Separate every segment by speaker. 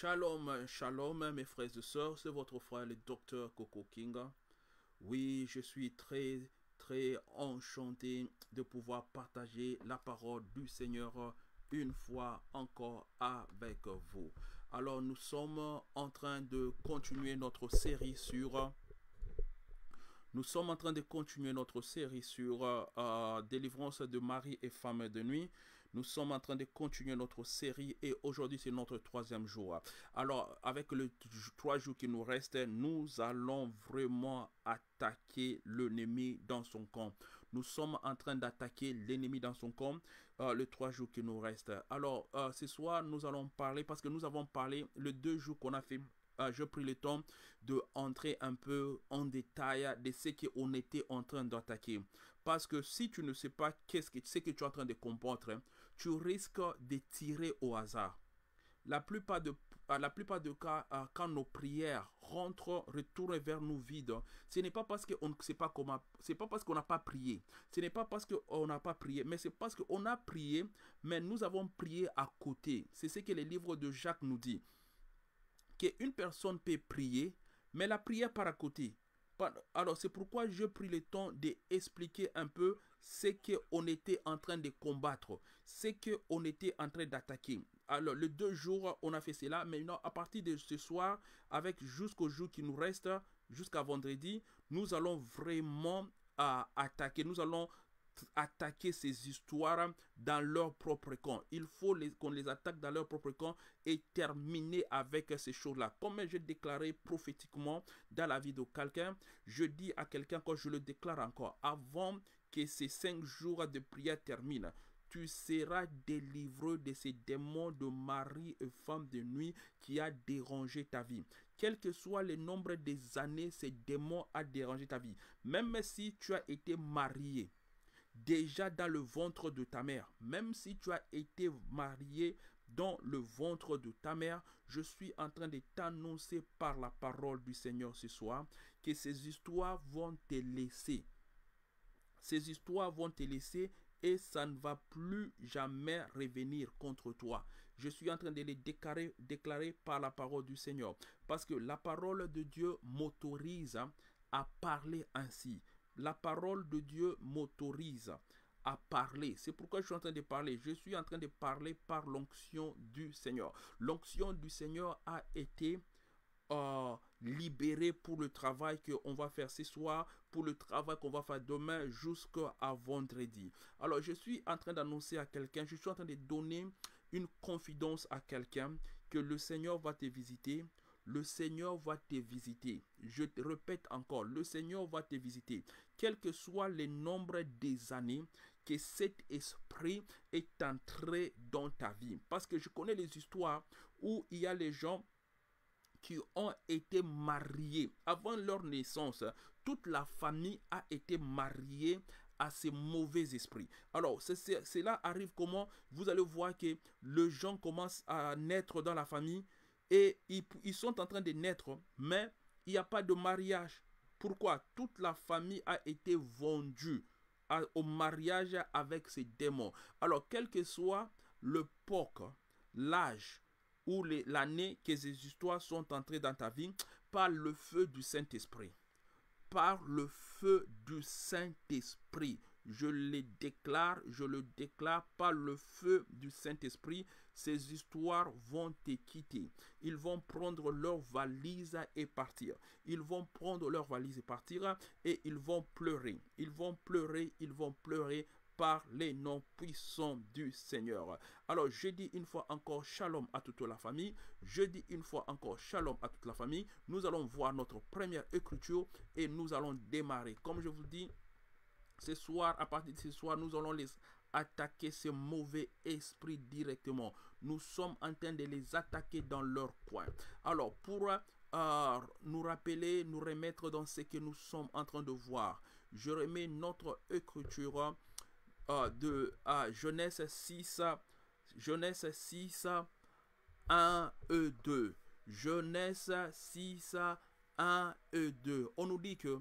Speaker 1: Shalom, shalom mes frères et sœurs, c'est votre frère le docteur Coco King. Oui, je suis très très enchanté de pouvoir partager la parole du Seigneur une fois encore avec vous. Alors nous sommes en train de continuer notre série sur nous sommes en train de continuer notre série sur euh, délivrance de mari et femme de nuit nous sommes en train de continuer notre série et aujourd'hui c'est notre troisième jour. Alors avec les trois jours qui nous restent, nous allons vraiment attaquer l'ennemi dans son camp. Nous sommes en train d'attaquer l'ennemi dans son camp euh, les trois jours qui nous restent. Alors euh, ce soir nous allons parler parce que nous avons parlé les deux jours qu'on a fait euh, je pris le temps de entrer un peu en détail de ce qu'on était en train d'attaquer. Parce que si tu ne sais pas qu'est-ce que, sais que tu es en train de comprendre, hein, tu risques de tirer au hasard. La plupart de euh, la plupart des cas, euh, quand nos prières rentrent, retournent vers nous vides, hein, ce n'est pas parce qu'on ne sait pas comment, c'est pas parce qu'on n'a pas prié, ce n'est pas parce qu'on n'a pas prié, mais c'est parce qu'on a prié, mais nous avons prié à côté. C'est ce que le livre de Jacques nous dit, qu'une personne peut prier, mais la prière par à côté. Alors, c'est pourquoi j'ai pris le temps d'expliquer un peu ce qu'on était en train de combattre, ce qu'on était en train d'attaquer. Alors, les deux jours, on a fait cela. non, à partir de ce soir, avec jusqu'au jour qui nous reste, jusqu'à vendredi, nous allons vraiment euh, attaquer. Nous allons attaquer ces histoires dans leur propre camp. Il faut qu'on les attaque dans leur propre camp et terminer avec ces choses-là. Comme j'ai déclaré prophétiquement dans la vie de quelqu'un, je dis à quelqu'un quand je le déclare encore, avant que ces cinq jours de prière terminent, tu seras délivré de ces démons de mari et femme de nuit qui a dérangé ta vie. Quel que soit le nombre des années, ces démons a dérangé ta vie. Même si tu as été marié, déjà dans le ventre de ta mère. Même si tu as été marié dans le ventre de ta mère, je suis en train de t'annoncer par la parole du Seigneur ce soir que ces histoires vont te laisser. Ces histoires vont te laisser et ça ne va plus jamais revenir contre toi. Je suis en train de les déclarer, par la parole du Seigneur. Parce que la parole de Dieu m'autorise à parler ainsi la parole de Dieu m'autorise à parler. C'est pourquoi je suis en train de parler. Je suis en train de parler par l'onction du Seigneur. L'onction du Seigneur a été euh, libérée pour le travail qu'on va faire ce soir, pour le travail qu'on va faire demain jusqu'à vendredi. Alors je suis en train d'annoncer à quelqu'un, je suis en train de donner une confidence à quelqu'un que le Seigneur va te visiter, le Seigneur va te visiter. Je te répète encore, le Seigneur va te visiter. Quel que soit le nombre des années que cet esprit est entré dans ta vie. Parce que je connais les histoires où il y a les gens qui ont été mariés avant leur naissance. Toute la famille a été mariée à ces mauvais esprits. Alors, cela arrive comment Vous allez voir que le gens commence à naître dans la famille et ils, sont en train de naître, mais il n'y a pas de mariage. Pourquoi Toute la famille a été vendue au mariage avec ces démons. Alors, quel que soit le l'âge ou l'année que ces histoires sont entrées dans ta vie, par le feu du Saint-Esprit. Par le feu du Saint-Esprit. Je les déclare, je le déclare par le feu du Saint-Esprit. Ces histoires vont te quitter. Ils vont prendre leur valises et partir. Ils vont prendre leur valise et partir et ils vont pleurer. Ils vont pleurer, ils vont pleurer par les noms puissants du Seigneur. Alors, je dis une fois encore shalom à toute la famille. Je dis une fois encore shalom à toute la famille. Nous allons voir notre première écriture et nous allons démarrer. Comme je vous dis, ce soir, à partir de ce soir, nous allons les attaquer ces mauvais esprits directement. Nous sommes en train de les attaquer dans leur coin. Alors, pour euh, nous rappeler, nous remettre dans ce que nous sommes en train de voir, je remets notre écriture euh, à de Genèse 6, Genèse 6, 1 et 2. Genèse 6, 1 et 2. On nous dit que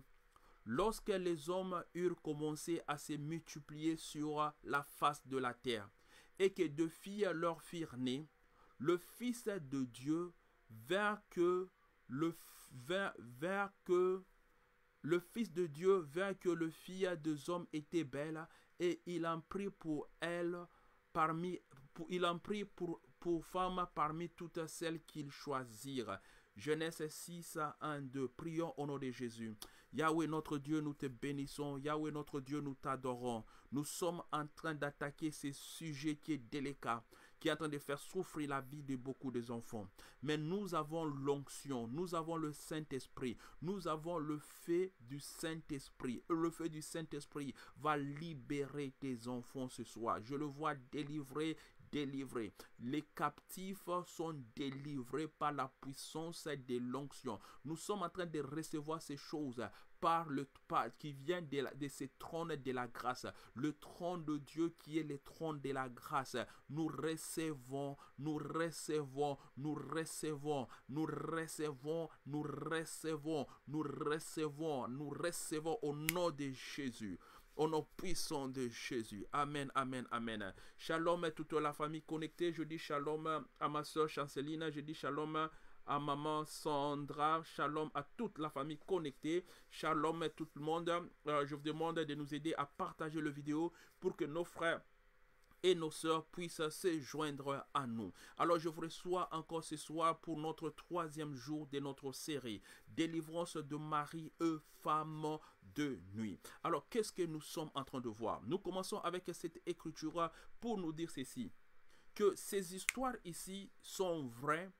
Speaker 1: lorsque les hommes eurent commencé à se multiplier sur la face de la terre, et que deux filles leur firent nées, le Fils de Dieu vint que le, que le Fils de Dieu vint que le fille des hommes était belle, et il en prit pour elle parmi il en prit pour, pour femme parmi toutes celles qu'il choisirent. Genèse 6, 1, 2. Prions au nom de Jésus. Yahweh notre Dieu, nous te bénissons. Yahweh notre Dieu, nous t'adorons. Nous sommes en train d'attaquer ce sujet qui est délicat, qui est en train de faire souffrir la vie de beaucoup des enfants. Mais nous avons l'onction, nous avons le Saint-Esprit, nous avons le feu du Saint-Esprit. Le feu du Saint-Esprit va libérer tes enfants ce soir. Je le vois délivrer les captifs sont délivrés par la puissance de l'onction. Nous sommes en train de recevoir ces choses par le qui vient de, de, ces trône de la grâce, le trône de Dieu qui est le trône de la grâce. Nous recevons, nous recevons, nous recevons, nous recevons, nous recevons, nous recevons, nous recevons au nom de Jésus. Au nom puissant de Jésus. Amen, amen, amen. Shalom à toute la famille connectée. Je dis shalom à ma soeur Chancelina. Je dis shalom à maman Sandra, shalom à toute la famille connectée, shalom à tout le monde. Euh, je vous demande de nous aider à partager le vidéo pour que nos frères et nos sœurs puissent se joindre à nous. Alors je vous reçois encore ce soir pour notre troisième jour de notre série, délivrance de Marie, et femmes de nuit. Alors qu'est-ce que nous sommes en train de voir Nous commençons avec cette écriture pour nous dire ceci, que ces histoires ici sont vraies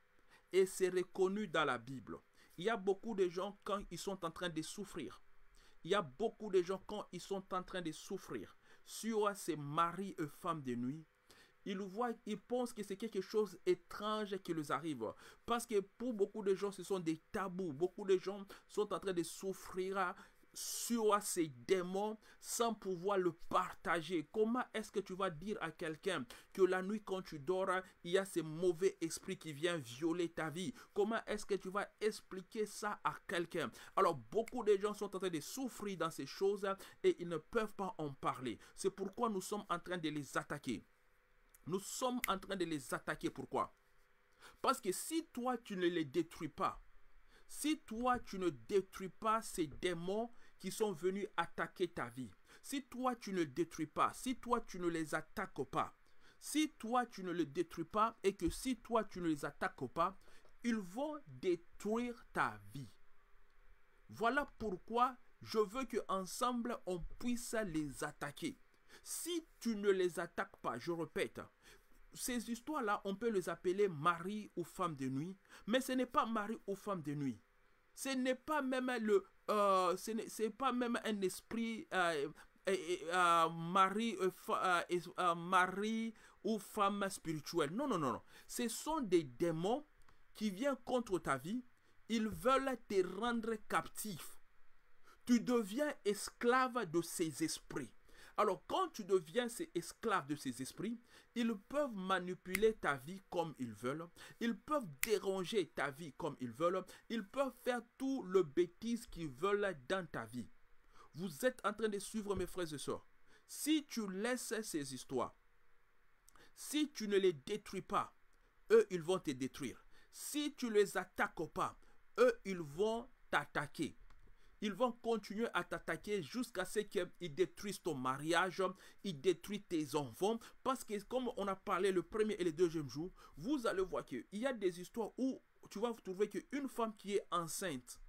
Speaker 1: et c'est reconnu dans la Bible. Il y a beaucoup de gens quand ils sont en train de souffrir. Il y a beaucoup de gens quand ils sont en train de souffrir sur ces maris et femmes de nuit. Ils voient, ils pensent que c'est quelque chose étrange qui leur arrive. Parce que pour beaucoup de gens, ce sont des tabous. Beaucoup de gens sont en train de souffrir sur ces démons sans pouvoir le partager. Comment est-ce que tu vas dire à quelqu'un que la nuit quand tu dors, il y a ces mauvais esprits qui viennent violer ta vie Comment est-ce que tu vas expliquer ça à quelqu'un Alors beaucoup de gens sont en train de souffrir dans ces choses et ils ne peuvent pas en parler. C'est pourquoi nous sommes en train de les attaquer. Nous sommes en train de les attaquer. Pourquoi Parce que si toi tu ne les détruis pas, si toi tu ne détruis pas ces démons, qui sont venus attaquer ta vie, si toi tu ne détruis pas, si toi tu ne les attaques pas, si toi tu ne les détruis pas et que si toi tu ne les attaques pas, ils vont détruire ta vie. Voilà pourquoi je veux que ensemble on puisse les attaquer. Si tu ne les attaques pas, je répète, ces histoires-là, on peut les appeler mari ou femme de nuit, mais ce n'est pas mari ou femme de nuit. Ce n'est pas même le euh, ce n'est pas même un esprit mari, ou femme spirituelle. Non, non, non, non. Ce sont des démons qui viennent contre ta vie. Ils veulent te rendre captif. Tu deviens esclave de ces esprits. Alors quand tu deviens ces esclaves de ces esprits, ils peuvent manipuler ta vie comme ils veulent, ils peuvent déranger ta vie comme ils veulent, ils peuvent faire tout le bêtise qu'ils veulent dans ta vie. Vous êtes en train de suivre mes frères et sœurs. Si tu laisses ces histoires, si tu ne les détruis pas, eux, ils vont te détruire. Si tu ne les attaques pas, eux, ils vont t'attaquer. Ils vont continuer à t'attaquer jusqu'à ce qu'ils détruisent ton mariage, ils détruisent tes enfants. Parce que comme on a parlé le premier et le deuxième jour, vous allez voir qu'il y a des histoires où tu vas trouver qu'une femme qui est enceinte,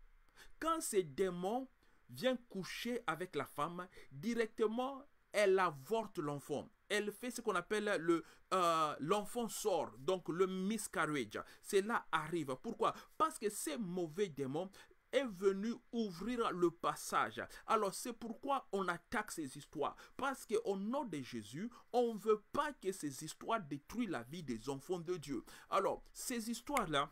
Speaker 1: quand ces démons viennent coucher avec la femme, directement, elle avorte l'enfant elle fait ce qu'on appelle le euh, l'enfant sort, donc le miscarriage. Cela arrive. Pourquoi Parce que ces mauvais démons, est venu ouvrir le passage. Alors c'est pourquoi on attaque ces histoires. Parce qu'au nom de Jésus, on ne veut pas que ces histoires détruisent la vie des enfants de Dieu. Alors ces histoires-là,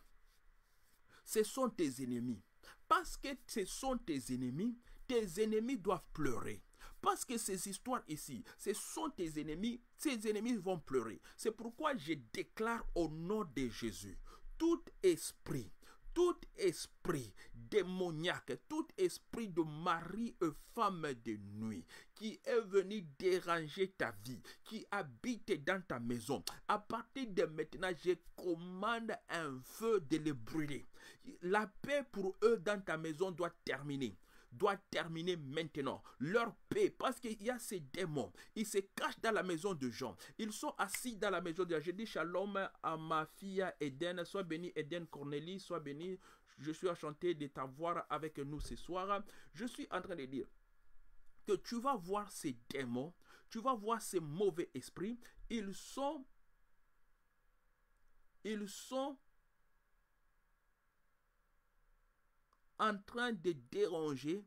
Speaker 1: ce sont tes ennemis. Parce que ce sont tes ennemis, tes ennemis doivent pleurer. Parce que ces histoires ici, ce sont tes ennemis, ces ennemis vont pleurer. C'est pourquoi je déclare au nom de Jésus, tout esprit tout esprit démoniaque, tout esprit de mari et euh, femme de nuit qui est venu déranger ta vie, qui habite dans ta maison, à partir de maintenant, je commande un feu de les brûler. La paix pour eux dans ta maison doit terminer doit terminer maintenant. Leur paix, parce qu'il y a ces démons, ils se cachent dans la maison de Jean. Ils sont assis dans la maison de Jean. Je dis shalom à ma fille Eden. Sois béni Eden Cornélie, sois béni. Je suis enchanté de t'avoir avec nous ce soir. Je suis en train de dire que tu vas voir ces démons, tu vas voir ces mauvais esprits. Ils sont... Ils sont en train de déranger,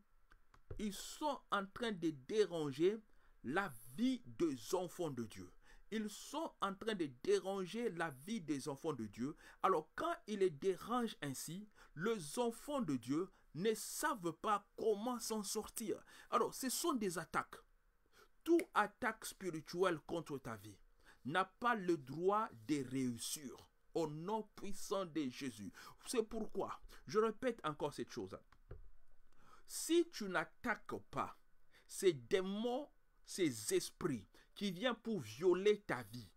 Speaker 1: ils sont en train de déranger la vie des enfants de Dieu. Ils sont en train de déranger la vie des enfants de Dieu. Alors quand ils les dérangent ainsi, les enfants de Dieu ne savent pas comment s'en sortir. Alors ce sont des attaques. Toute attaque spirituelle contre ta vie n'a pas le droit de réussir au nom puissant de Jésus. C'est pourquoi, je répète encore cette chose. Si tu n'attaques pas ces démons, ces esprits qui viennent pour violer ta vie,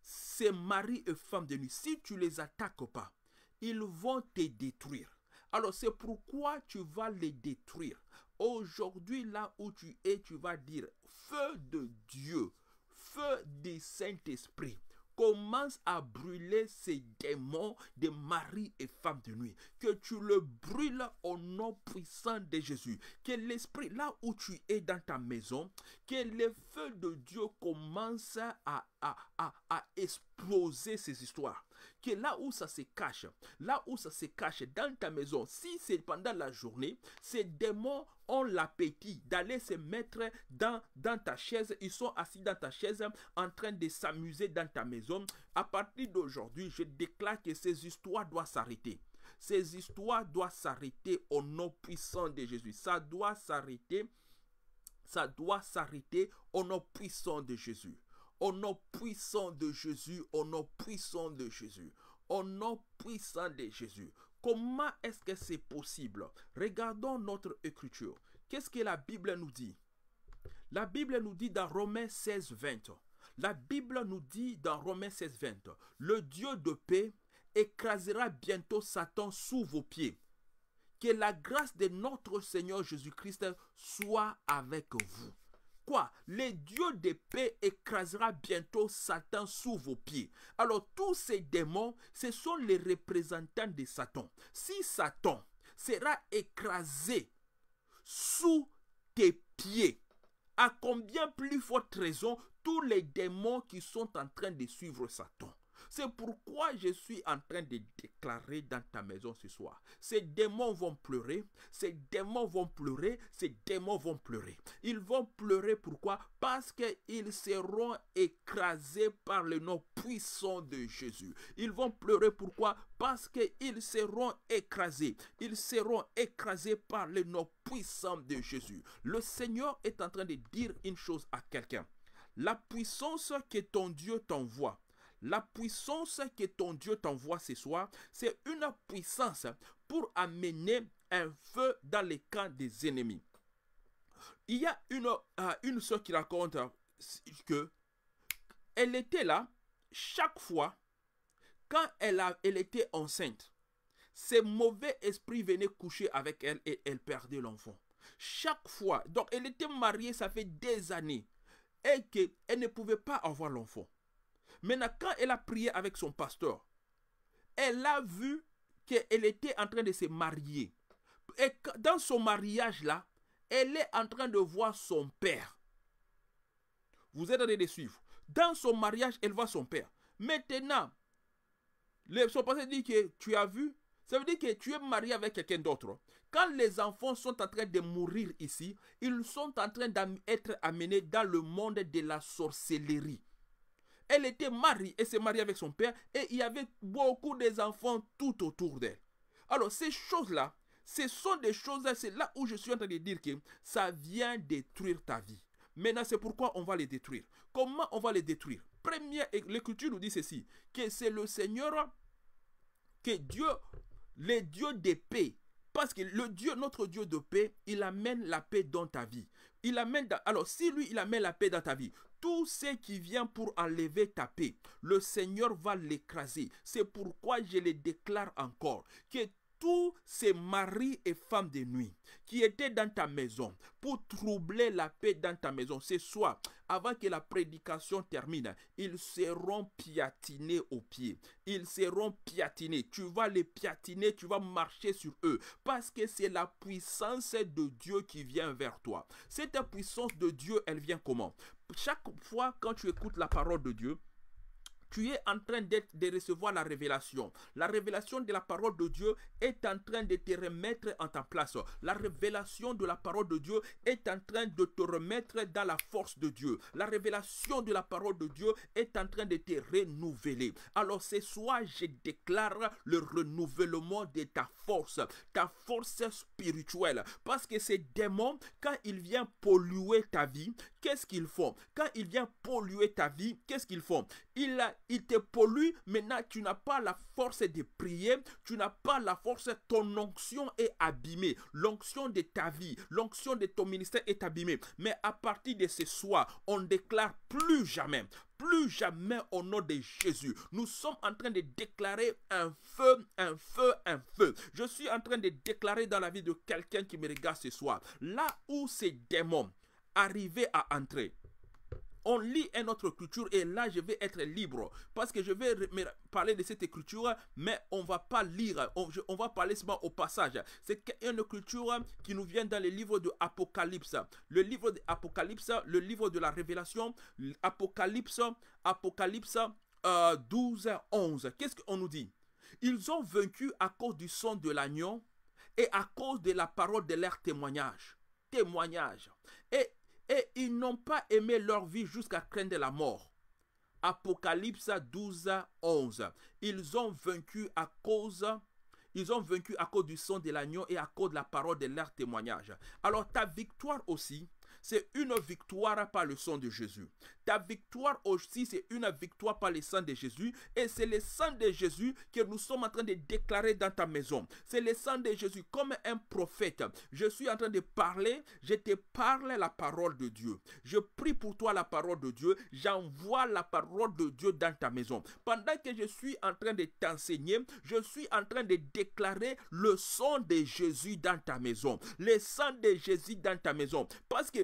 Speaker 1: ces maris et femmes de nuit, si tu les attaques pas, ils vont te détruire. Alors c'est pourquoi tu vas les détruire. Aujourd'hui, là où tu es, tu vas dire, feu de Dieu, feu du Saint-Esprit, commence à brûler ces démons de mari et femme de nuit. Que tu le brûles au nom puissant de Jésus. Que l'esprit, là où tu es dans ta maison, que les feu de Dieu commence à, à, à exploser ces histoires que là où ça se cache, là où ça se cache dans ta maison, si c'est pendant la journée, ces démons ont l'appétit d'aller se mettre dans, dans ta chaise. Ils sont assis dans ta chaise en train de s'amuser dans ta maison. À partir d'aujourd'hui, je déclare que ces histoires doivent s'arrêter. Ces histoires doivent s'arrêter au nom puissant de Jésus. Ça doit s'arrêter. Ça doit s'arrêter au nom puissant de Jésus. Au nom puissant de Jésus, au nom puissant de Jésus, au nom puissant de Jésus. Comment est-ce que c'est possible Regardons notre écriture. Qu'est-ce que la Bible nous dit La Bible nous dit dans Romains 16, 20. La Bible nous dit dans Romains 16, 20. Le Dieu de paix écrasera bientôt Satan sous vos pieds. Que la grâce de notre Seigneur Jésus-Christ soit avec vous. Quoi Le Dieu de paix écrasera bientôt Satan sous vos pieds. Alors tous ces démons, ce sont les représentants de Satan. Si Satan sera écrasé sous tes pieds, à combien plus forte raison tous les démons qui sont en train de suivre Satan c'est pourquoi je suis en train de déclarer dans ta maison ce soir. Ces démons vont pleurer, ces démons vont pleurer, ces démons vont pleurer. Ils vont pleurer pourquoi Parce qu'ils seront écrasés par le nom puissant de Jésus. Ils vont pleurer pourquoi Parce qu'ils seront écrasés. Ils seront écrasés par le nom puissant de Jésus. Le Seigneur est en train de dire une chose à quelqu'un. La puissance que ton Dieu t'envoie la puissance que ton Dieu t'envoie ce soir, c'est une puissance pour amener un feu dans les camps des ennemis. Il y a une, euh, une soeur qui raconte euh, que elle était là chaque fois quand elle, a, elle était enceinte. Ces mauvais esprits venaient coucher avec elle et elle perdait l'enfant. Chaque fois. Donc elle était mariée, ça fait des années. Et qu'elle ne pouvait pas avoir l'enfant. Maintenant, quand elle a prié avec son pasteur, elle a vu qu'elle était en train de se marier. Et dans son mariage-là, elle est en train de voir son père. Vous êtes en train de suivre. Dans son mariage, elle voit son père. Maintenant, son pasteur dit que tu as vu, ça veut dire que tu es marié avec quelqu'un d'autre. Quand les enfants sont en train de mourir ici, ils sont en train d'être amenés dans le monde de la sorcellerie. Elle était mariée et s'est mariée avec son père et il y avait beaucoup d'enfants enfants tout autour d'elle. Alors ces choses-là, ce sont des choses, c'est là où je suis en train de dire que ça vient détruire ta vie. Maintenant, c'est pourquoi on va les détruire. Comment on va les détruire Première, l'écriture nous dit ceci, que c'est le Seigneur, que Dieu, les dieux de paix, parce que le Dieu, notre Dieu de paix, il amène la paix dans ta vie. Il amène, alors si lui, il amène la paix dans ta vie, tout ce qui vient pour enlever ta paix, le Seigneur va l'écraser. C'est pourquoi je le déclare encore, que tous ces maris et femmes de nuit qui étaient dans ta maison pour troubler la paix dans ta maison ce soir, avant que la prédication termine, ils seront piatinés aux pieds. Ils seront piatinés. Tu vas les piatiner, tu vas marcher sur eux parce que c'est la puissance de Dieu qui vient vers toi. Cette puissance de Dieu, elle vient comment Chaque fois quand tu écoutes la parole de Dieu, tu es en train d'être, de recevoir la révélation. La révélation de la parole de Dieu est en train de te remettre en ta place. La révélation de la parole de Dieu est en train de te remettre dans la force de Dieu. La révélation de la parole de Dieu est en train de te renouveler. Alors ce soir, je déclare le renouvellement de ta force, ta force spirituelle. Parce que ces démons, quand ils viennent polluer ta vie, qu'est-ce qu'ils font Quand il vient polluer ta vie, qu'est-ce qu'ils font il, te pollue, maintenant tu n'as pas la force de prier, tu n'as pas la force, ton onction est abîmée. L'onction de ta vie, l'onction de ton ministère est abîmée. Mais à partir de ce soir, on déclare plus jamais, plus jamais au nom de Jésus. Nous sommes en train de déclarer un feu, un feu, un feu. Je suis en train de déclarer dans la vie de quelqu'un qui me regarde ce soir, là où ces démons, arriver à entrer. On lit une autre culture et là je vais être libre parce que je vais parler de cette écriture, mais on va pas lire, on, va parler seulement au passage. C'est une culture qui nous vient dans les livres de Apocalypse. Le livre de le livre de la Révélation, Apocalypse, Apocalypse 12, euh, 11. Qu'est-ce qu'on nous dit Ils ont vaincu à cause du son de l'agneau et à cause de la parole de leur témoignage. Témoignage. Et et ils n'ont pas aimé leur vie jusqu'à craindre la mort. Apocalypse 12, 11. Ils ont vaincu à cause ils ont vaincu à cause du sang de l'agneau et à cause de la parole de leur témoignage. Alors ta victoire aussi, c'est une victoire par le sang de Jésus. Ta victoire aussi, c'est une victoire par le sang de Jésus. Et c'est le sang de Jésus que nous sommes en train de déclarer dans ta maison. C'est le sang de Jésus comme un prophète. Je suis en train de parler, je te parle la parole de Dieu. Je prie pour toi la parole de Dieu. J'envoie la parole de Dieu dans ta maison. Pendant que je suis en train de t'enseigner, je suis en train de déclarer le sang de Jésus dans ta maison. Le sang de Jésus dans ta maison. Parce que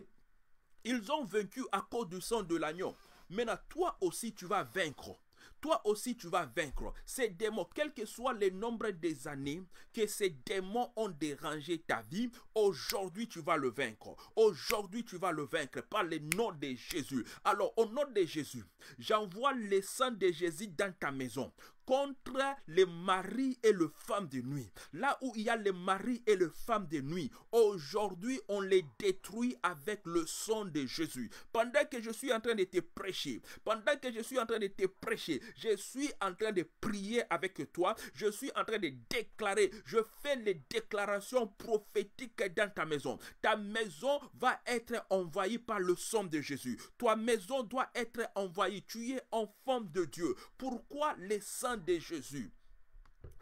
Speaker 1: ils ont vaincu à cause du sang de l'agneau. Maintenant, toi aussi, tu vas vaincre. Toi aussi, tu vas vaincre. Ces démons, quel que soit le nombre des années que ces démons ont dérangé ta vie, aujourd'hui, tu vas le vaincre. Aujourd'hui, tu vas le vaincre par le nom de Jésus. Alors, au nom de Jésus, j'envoie le sang de Jésus dans ta maison contre les maris et les femmes de nuit. Là où il y a les maris et les femmes de nuit, aujourd'hui on les détruit avec le son de Jésus. Pendant que je suis en train de te prêcher, pendant que je suis en train de te prêcher, je suis en train de prier avec toi, je suis en train de déclarer, je fais les déclarations prophétiques dans ta maison. Ta maison va être envahie par le son de Jésus. Ta maison doit être envahie. Tu es enfant de Dieu. Pourquoi les sangs de Jésus.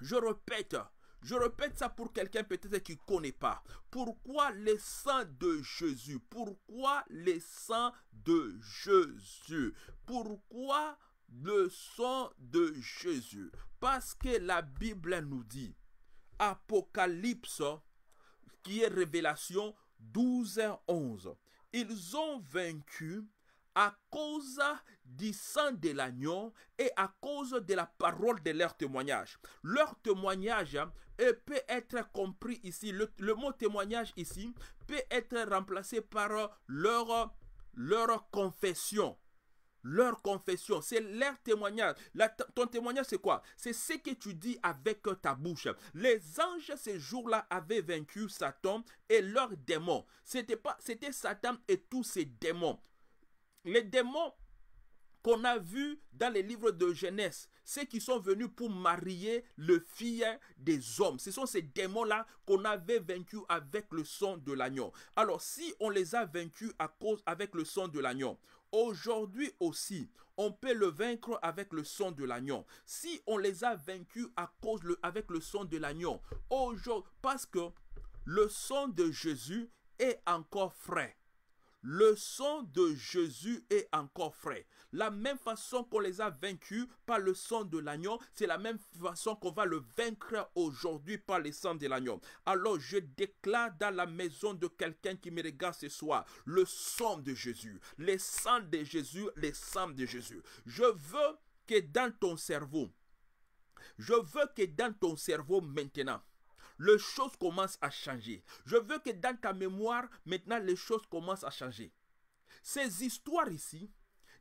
Speaker 1: Je répète, je répète ça pour quelqu'un peut-être qui ne connaît pas. Pourquoi le sang de Jésus Pourquoi le sang de Jésus Pourquoi le sang de Jésus Parce que la Bible nous dit, Apocalypse, qui est Révélation 12 et 11, ils ont vaincu à cause du sang de l'agneau et à cause de la parole de leur témoignage. Leur témoignage hein, euh, peut être compris ici, le, mot témoignage ici peut être remplacé par euh, leur, euh, leur confession leur confession, c'est leur témoignage. ton témoignage, c'est quoi C'est ce que tu dis avec ta bouche. Les anges, ces jours-là, avaient vaincu Satan et leurs démons. c'était Satan et tous ses démons les démons qu'on a vus dans les livres de Genèse, ceux qui sont venus pour marier le fils des hommes. Ce sont ces démons-là qu'on avait vaincus avec le sang de l'agneau. Alors si on les a vaincus à cause avec le sang de l'agneau, Aujourd'hui aussi, on peut le vaincre avec le sang de l'agneau. Si on les a vaincus à cause avec le sang de l'agneau, aujourd'hui, parce que le sang de Jésus est encore frais. Le sang de Jésus est encore frais. La même façon qu'on les a vaincus par le sang de l'agneau, c'est la même façon qu'on va le vaincre aujourd'hui par le sang de l'agneau. Alors je déclare dans la maison de quelqu'un qui me regarde ce soir, le sang de Jésus, les sang de Jésus, les sang de Jésus. Je veux que dans ton cerveau, je veux que dans ton cerveau maintenant, les choses commencent à changer. Je veux que dans ta mémoire, maintenant, les choses commencent à changer. Ces histoires ici,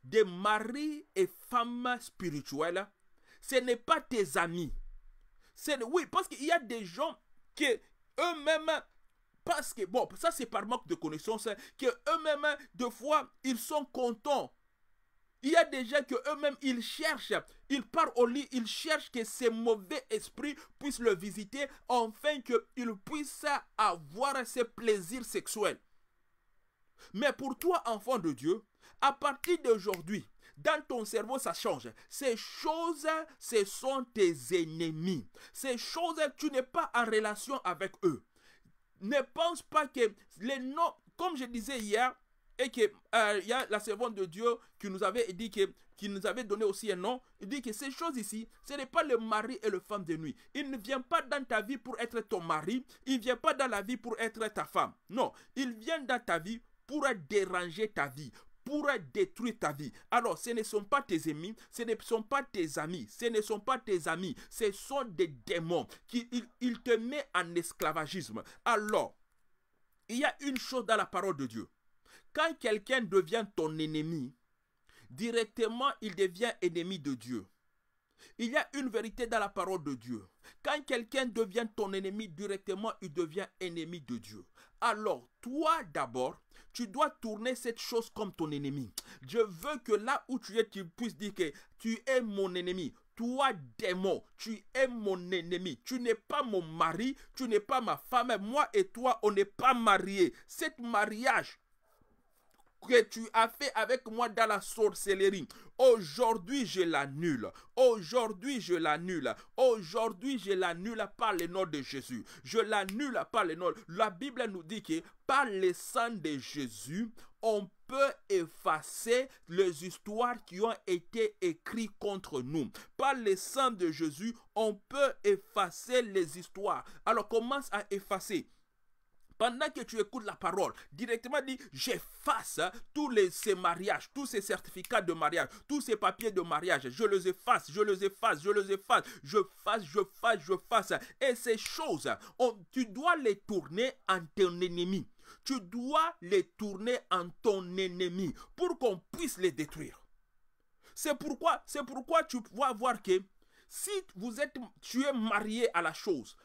Speaker 1: des maris et femmes spirituelles, ce n'est pas tes amis. Oui, parce qu'il y a des gens qui eux-mêmes, parce que, bon, ça c'est par manque de connaissances, que eux-mêmes, des fois, ils sont contents il y a des gens que eux-mêmes ils cherchent, ils partent au lit, ils cherchent que ces mauvais esprits puissent le visiter, enfin qu'ils puissent avoir ces plaisirs sexuels. Mais pour toi, enfant de Dieu, à partir d'aujourd'hui, dans ton cerveau, ça change. Ces choses, ce sont tes ennemis. Ces choses, tu n'es pas en relation avec eux. Ne pense pas que les noms, comme je disais hier, et que euh, y a la servante de Dieu qui nous avait dit que qui nous avait donné aussi un nom, il dit que ces choses ici, ce n'est pas le mari et le femme de nuit. Il ne vient pas dans ta vie pour être ton mari, il ne vient pas dans la vie pour être ta femme. Non, il vient dans ta vie pour déranger ta vie, pour détruire ta vie. Alors, ce ne sont pas tes ennemis, ce ne sont pas tes amis, ce ne sont pas tes amis, ce sont des démons qui te met en esclavagisme. Alors, il y a une chose dans la parole de Dieu. Quand quelqu'un devient ton ennemi, directement il devient ennemi de Dieu. Il y a une vérité dans la parole de Dieu. Quand quelqu'un devient ton ennemi directement, il devient ennemi de Dieu. Alors, toi d'abord, tu dois tourner cette chose comme ton ennemi. Je veux que là où tu es, tu puisses dire que tu es mon ennemi. Toi, démon, tu es mon ennemi. Tu n'es pas mon mari, tu n'es pas ma femme. Moi et toi, on n'est pas mariés. Cet mariage que tu as fait avec moi dans la sorcellerie. Aujourd'hui, je l'annule. Aujourd'hui, je l'annule. Aujourd'hui, je l'annule par le nom de Jésus. Je l'annule par le nom. La Bible nous dit que par le sang de Jésus, on peut effacer les histoires qui ont été écrites contre nous. Par le sang de Jésus, on peut effacer les histoires. Alors commence à effacer pendant que tu écoutes la parole, directement dit, j'efface tous ces mariages, tous ces certificats de mariage, tous ces papiers de mariage, je les efface, je les efface, je les efface, je fasse, je fasse, je fasse. Et ces choses, tu dois les tourner en ton ennemi. Tu dois les tourner en ton ennemi pour qu'on puisse les détruire. C'est pourquoi, c'est pourquoi tu vas voir que si vous êtes, tu es marié à la chose,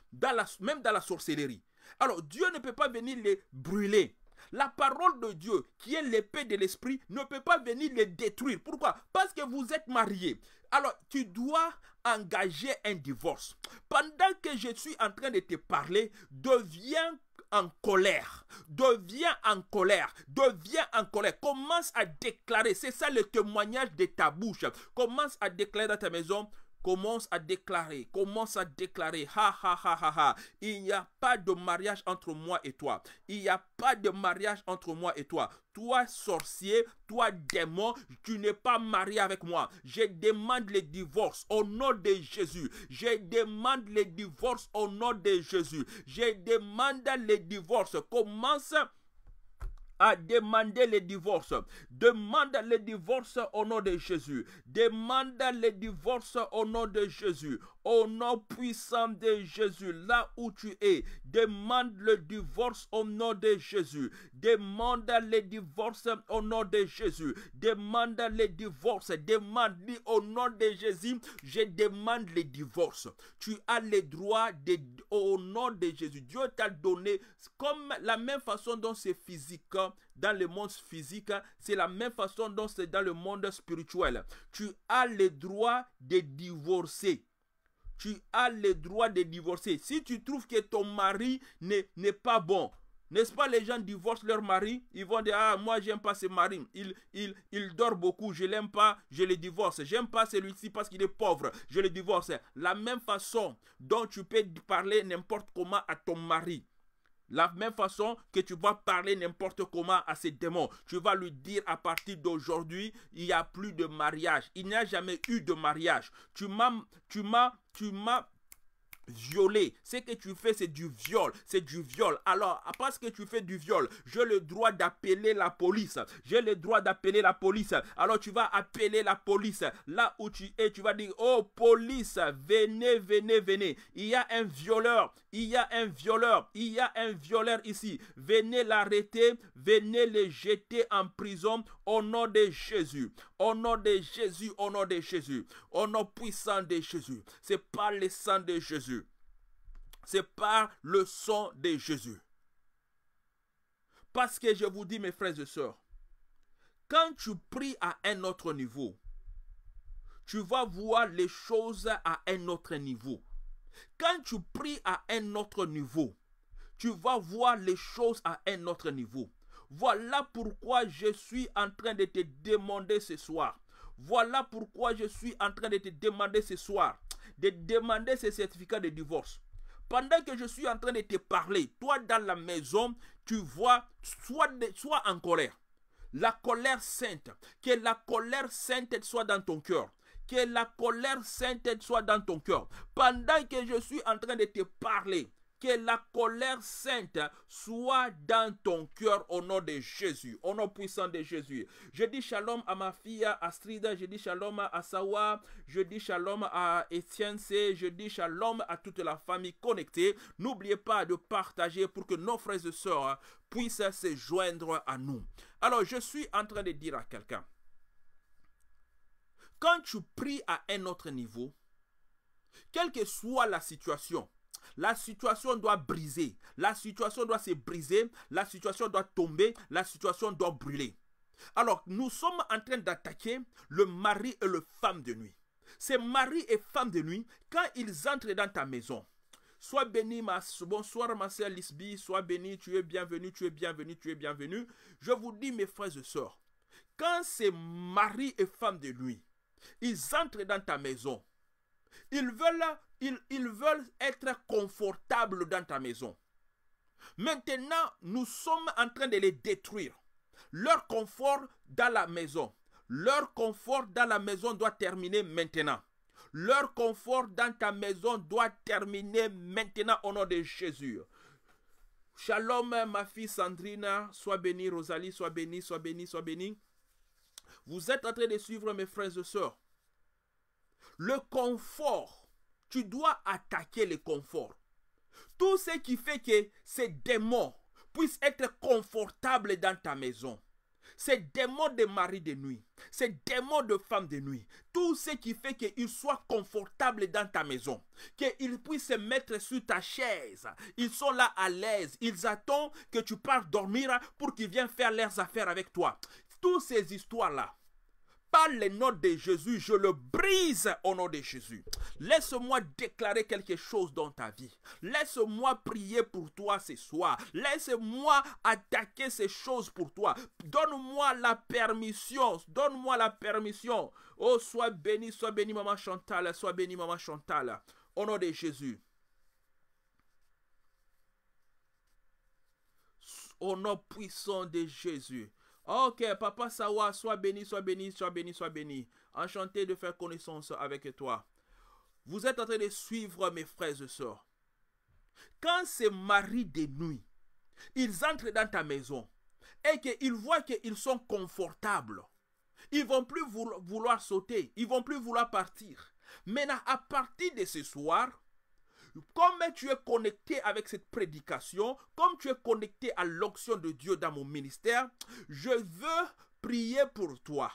Speaker 1: même dans la sorcellerie, alors Dieu ne peut pas venir les brûler. La parole de Dieu, qui est l'épée de l'esprit, ne peut pas venir les détruire. Pourquoi Parce que vous êtes mariés. Alors, tu dois engager un divorce. Pendant que je suis en train de te parler, deviens en colère. Deviens en colère. Deviens en colère. Commence à déclarer. C'est ça le témoignage de ta bouche. Commence à déclarer dans ta maison, Commence à déclarer, commence à déclarer, ha ha ha ha ha, il n'y a pas de mariage entre moi et toi. Il n'y a pas de mariage entre moi et toi. Toi sorcier, toi démon, tu n'es pas marié avec moi. Je demande le divorce au nom de Jésus. Je demande le divorce au nom de Jésus. Je demande le divorce. Commence à demander le divorce. Demande le divorce au nom de Jésus. Demande le divorce au nom de Jésus. Au nom puissant de Jésus, là où tu es, demande le divorce au nom de Jésus. Demande le divorce au nom de Jésus. Demande le divorce. Demande-lui au nom de Jésus, je demande le divorce. Tu as le droit de, au nom de Jésus. Dieu t'a donné comme la même façon dont c'est physique dans le monde physique, c'est la même façon dont c'est dans le monde spirituel. Tu as le droit de divorcer tu as le droit de divorcer. Si tu trouves que ton mari n'est pas bon, n'est-ce pas, les gens divorcent leur mari, ils vont dire, ah, moi, j'aime pas ce mari, il, il, dort beaucoup, je l'aime pas, je le divorce, j'aime pas celui-ci parce qu'il est pauvre, je le divorce. La même façon dont tu peux parler n'importe comment à ton mari, la même façon que tu vas parler n'importe comment à ces démons, tu vas lui dire à partir d'aujourd'hui, il n'y a plus de mariage. Il n'y a jamais eu de mariage. Tu m'as, tu m'as To map. violer. Ce que tu fais, c'est du viol. C'est du viol. Alors, parce que tu fais du viol, j'ai le droit d'appeler la police. J'ai le droit d'appeler la police. Alors, tu vas appeler la police. Là où tu es, tu vas dire, oh, police, venez, venez, venez. Il y a un violeur. Il y a un violeur. Il y a un violeur ici. Venez l'arrêter. Venez le jeter en prison au nom de Jésus. Au nom de Jésus. Au nom de Jésus. Au nom puissant de Jésus. C'est pas le sang de Jésus. C'est par le sang de Jésus. Parce que je vous dis, mes frères et sœurs, quand tu pries à un autre niveau, tu vas voir les choses à un autre niveau. Quand tu pries à un autre niveau, tu vas voir les choses à un autre niveau. Voilà pourquoi je suis en train de te demander ce soir. Voilà pourquoi je suis en train de te demander ce soir de demander ce certificat de divorce. Pendant que je suis en train de te parler, toi dans la maison, tu vois, soit, en colère. La colère sainte, que la colère sainte soit dans ton cœur que la colère sainte soit dans ton cœur. Pendant que je suis en train de te parler, que la colère sainte soit dans ton cœur au nom de Jésus, au nom puissant de Jésus. Je dis shalom à ma fille Astrida, je dis shalom à Sawa, je dis shalom à Etienne C, je dis shalom à toute la famille connectée. N'oubliez pas de partager pour que nos frères et sœurs puissent se joindre à nous. Alors, je suis en train de dire à quelqu'un, quand tu pries à un autre niveau, quelle que soit la situation, la situation doit briser. La situation doit se briser. La situation doit tomber. La situation doit brûler. Alors, nous sommes en train d'attaquer le mari et le femme de nuit. Ces maris et femmes de nuit, quand ils entrent dans ta maison, Sois béni, ma, bonsoir ma soeur Lisby, sois béni, tu es bienvenue, tu es bienvenue, tu es bienvenue. Je vous dis, mes frères et sœurs, quand ces maris et femmes de nuit, ils entrent dans ta maison, ils veulent, ils, veulent être confortables dans ta maison. Maintenant, nous sommes en train de les détruire. Leur confort dans la maison. Leur confort dans la maison doit terminer maintenant. Leur confort dans ta maison doit terminer maintenant au nom de Jésus. Shalom, ma fille Sandrina. Sois bénie, Rosalie. Sois bénie, sois bénie, sois bénie. Vous êtes en train de suivre mes frères et sœurs. Le confort. Tu dois attaquer le confort. Tout ce qui fait que ces démons puissent être confortables dans ta maison. Ces démons de mari de nuit, ces démons de femme de nuit, tout ce qui fait qu'ils soient confortables dans ta maison, qu'ils puissent se mettre sur ta chaise, ils sont là à l'aise, ils attendent que tu partes dormir pour qu'ils viennent faire leurs affaires avec toi. Toutes ces histoires-là, pas les nom de Jésus, je le brise au nom de Jésus. Laisse-moi déclarer quelque chose dans ta vie. Laisse-moi prier pour toi ce soir. Laisse-moi attaquer ces choses pour toi. Donne-moi la permission. Donne-moi la permission. Oh, sois béni, sois béni, maman Chantal. Sois béni, maman Chantal. Au nom de Jésus. Au nom puissant de Jésus. Ok, Papa Sawa, sois béni, sois béni, sois béni, sois béni. Enchanté de faire connaissance avec toi. Vous êtes en train de suivre mes frères et sœurs. Quand ces maris de nuit, ils entrent dans ta maison et qu'ils voient qu'ils sont confortables. Ils vont plus vouloir sauter, ils vont plus vouloir partir. Maintenant, à partir de ce soir, comme tu es connecté avec cette prédication, comme tu es connecté à l'onction de Dieu dans mon ministère, je veux prier pour toi.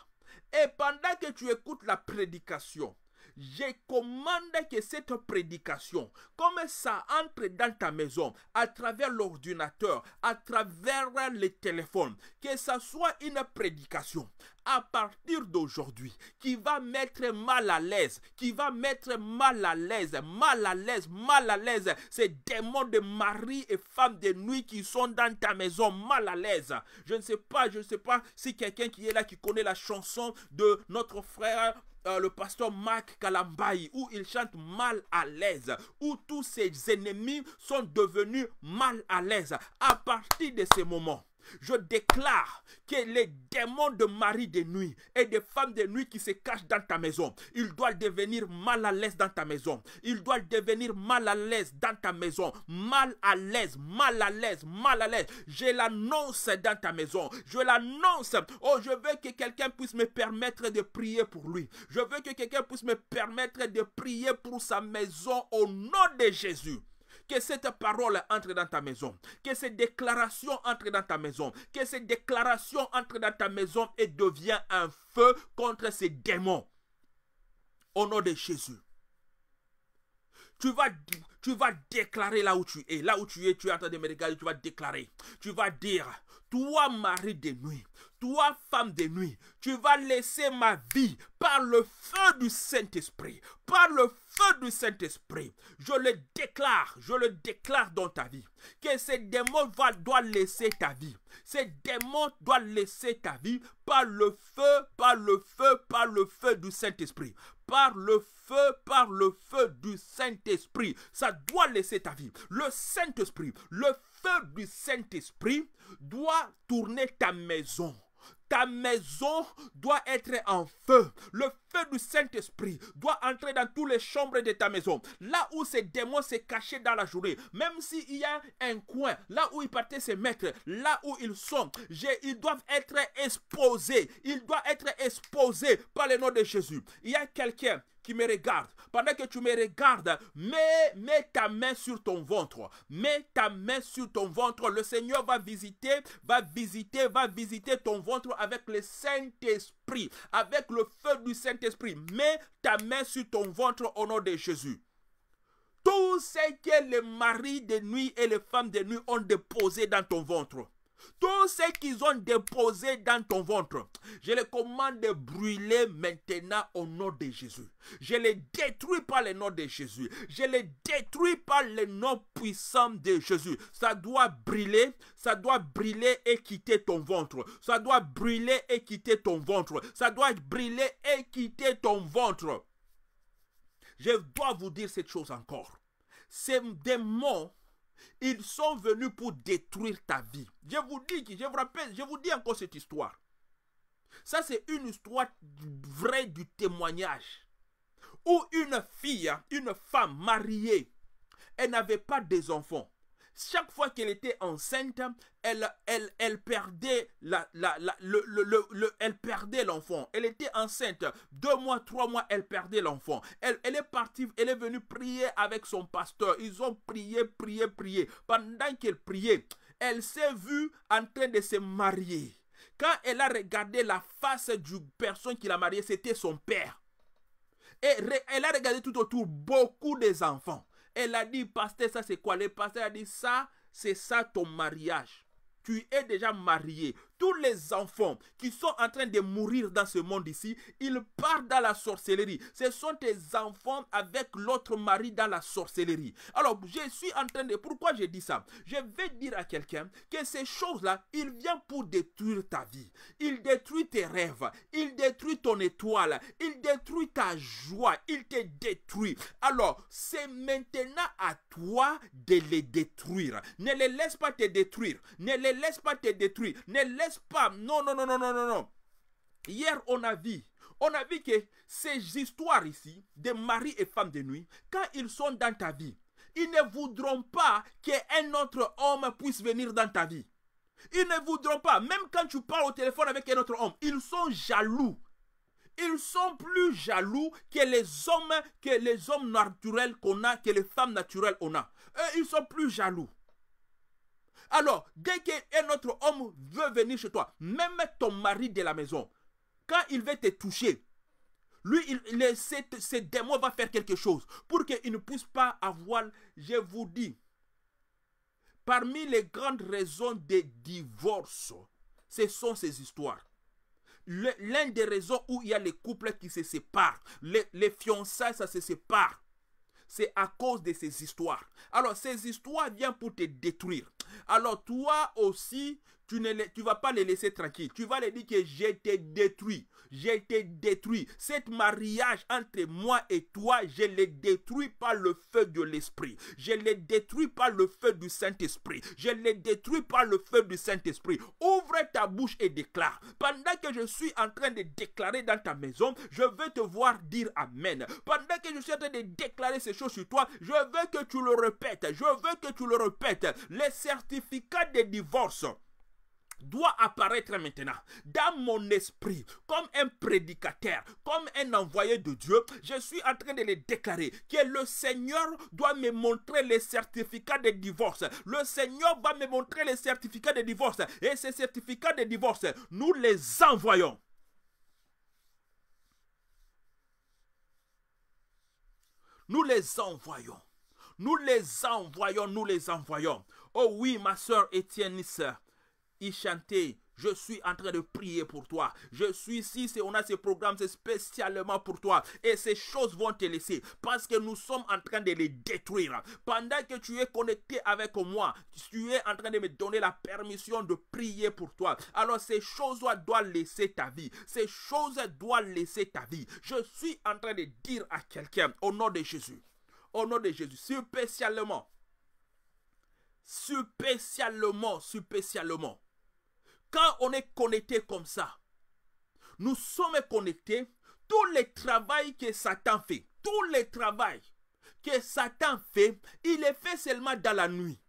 Speaker 1: Et pendant que tu écoutes la prédication, j'ai commandé que cette prédication, comme ça entre dans ta maison, à travers l'ordinateur, à travers les téléphones, que ça soit une prédication à partir d'aujourd'hui qui va mettre mal à l'aise, qui va mettre mal à l'aise, mal à l'aise, mal à l'aise ces démons de mari et femme de nuit qui sont dans ta maison, mal à l'aise. Je ne sais pas, je ne sais pas si quelqu'un qui est là qui connaît la chanson de notre frère euh, le pasteur Marc Kalambaye où il chante mal à l'aise, où tous ses ennemis sont devenus mal à l'aise à partir de ce moment je déclare que les démons de mari de nuit et de femmes de nuit qui se cachent dans ta maison, ils doivent devenir mal à l'aise dans ta maison. Ils doivent devenir mal à l'aise dans ta maison. Mal à l'aise, mal à l'aise, mal à l'aise. Je l'annonce dans ta maison. Je l'annonce. Oh, je veux que quelqu'un puisse me permettre de prier pour lui. Je veux que quelqu'un puisse me permettre de prier pour sa maison au nom de Jésus. Que cette parole entre dans ta maison. Que cette déclaration entre dans ta maison. Que cette déclaration entre dans ta maison et devient un feu contre ces démons. Au nom de Jésus. Tu vas, tu vas déclarer là où tu es. Là où tu es, tu es en train de me regarder, tu vas déclarer. Tu vas dire, toi, Marie de nuit, toi, femme de nuit, tu vas laisser ma vie par le feu du Saint-Esprit. Par le feu du Saint-Esprit. Je le déclare, je le déclare dans ta vie. Que ces démons doivent laisser ta vie. Ces démons doivent laisser ta vie par le feu, par le feu, par le feu du Saint-Esprit. Par le feu, par le feu du Saint-Esprit. Ça doit laisser ta vie. Le Saint-Esprit, le feu du Saint-Esprit doit tourner ta maison. Ta maison doit être en feu. Le feu du Saint-Esprit doit entrer dans toutes les chambres de ta maison. Là où ces démons se cachaient dans la journée, même s'il y a un coin, là où ils partaient se mettre, là où ils sont, ils doivent être exposés. Ils doivent être exposés par le nom de Jésus. Il y a quelqu'un qui me regarde. Pendant que tu me regardes, mets, mets, ta main sur ton ventre. Mets ta main sur ton ventre. Le Seigneur va visiter, va visiter, va visiter ton ventre avec le Saint-Esprit avec le feu du Saint-Esprit. Mets ta main sur ton ventre au nom de Jésus. Tout ce que les maris de nuit et les femmes de nuit ont déposé dans ton ventre. Tout ce qu'ils ont déposé dans ton ventre, je les commande de brûler maintenant au nom de Jésus. Je les détruis par le nom de Jésus. Je les détruis par le nom puissant de Jésus. Ça doit brûler, ça doit brûler et quitter ton ventre. Ça doit brûler et quitter ton ventre. Ça doit brûler et quitter ton ventre. Je dois vous dire cette chose encore. Ces démons ils sont venus pour détruire ta vie. Je vous dis, je vous rappelle, je vous dis encore cette histoire. Ça, c'est une histoire vraie du témoignage. Où une fille, une femme mariée, elle n'avait pas des enfants. Chaque fois qu'elle était enceinte, elle, elle, elle perdait la, le, elle perdait l'enfant. Elle était enceinte. Deux mois, trois mois, elle perdait l'enfant. Elle, est partie, elle est venue prier avec son pasteur. Ils ont prié, prié, prié. Pendant qu'elle priait, elle s'est vue en train de se marier. Quand elle a regardé la face du personne qui l'a mariée, c'était son père. Et elle a regardé tout autour beaucoup des enfants. Elle a dit, pasteur, ça c'est quoi Le pasteur a dit, ça, c'est ça ton mariage. Tu es déjà marié tous les enfants qui sont en train de mourir dans ce monde ici, ils partent dans la sorcellerie. Ce sont tes enfants avec l'autre mari dans la sorcellerie. Alors, je suis en train de... Pourquoi je dis ça Je vais dire à quelqu'un que ces choses-là, ils viennent pour détruire ta vie. Ils détruisent tes rêves. Ils détruisent ton étoile. Ils détruisent ta joie. Ils te détruisent. Alors, c'est maintenant à toi de les détruire. Ne les laisse pas te détruire. Ne les laisse pas te détruire. Ne laisse non, non, non, non, non, non, non. Hier, on a vu, on a vu que ces histoires ici, de mari et femmes de nuit, quand ils sont dans ta vie, ils ne voudront pas qu'un autre homme puisse venir dans ta vie. Ils ne voudront pas, même quand tu parles au téléphone avec un autre homme, ils sont jaloux. Ils sont plus jaloux que les hommes, que les hommes naturels qu'on a, que les femmes naturelles on a. Eux, ils sont plus jaloux. Alors, dès qu'un autre homme veut venir chez toi, même ton mari de la maison, quand il veut te toucher, lui, il, démon ce démons va faire quelque chose pour qu'il ne puisse pas avoir, je vous dis, parmi les grandes raisons de divorce, ce sont ces histoires. L'une des raisons où il y a les couples qui se séparent, les, les fiançailles, ça se sépare c'est à cause de ces histoires. Alors ces histoires viennent pour te détruire. Alors toi aussi, tu ne tu vas pas les laisser tranquilles. Tu vas les dire que j'ai été détruit. J'ai été détruit. Cet mariage entre moi et toi, je les détruis par le feu de l'Esprit. Je l'ai détruis par le feu du Saint-Esprit. Je l'ai détruis par le feu du Saint-Esprit. Ouvre ta bouche et déclare. Pendant que je suis en train de déclarer dans ta maison, je veux te voir dire Amen. Pendant que je suis en train de déclarer ces choses sur toi, je veux que tu le répètes. Je veux que tu le répètes. Les certificats de divorce doit apparaître maintenant dans mon esprit comme un prédicateur, comme un envoyé de Dieu. Je suis en train de le déclarer que le Seigneur doit me montrer les certificats de divorce. Le Seigneur va me montrer les certificats de divorce. Et ces certificats de divorce, nous les envoyons. Nous les envoyons. Nous les envoyons, nous les envoyons. Oh oui, ma soeur Étienne, sœur, il chantait je suis en train de prier pour toi. Je suis ici, on a ce programme, spécialement pour toi. Et ces choses vont te laisser parce que nous sommes en train de les détruire. Pendant que tu es connecté avec moi, tu es en train de me donner la permission de prier pour toi. Alors ces choses doivent laisser ta vie. Ces choses doivent laisser ta vie. Je suis en train de dire à quelqu'un au nom de Jésus. Au nom de Jésus, spécialement. Spécialement, spécialement quand on est connecté comme ça, nous sommes connectés. tous les travail que Satan fait, tout le travail que Satan fait, il est fait seulement dans la nuit.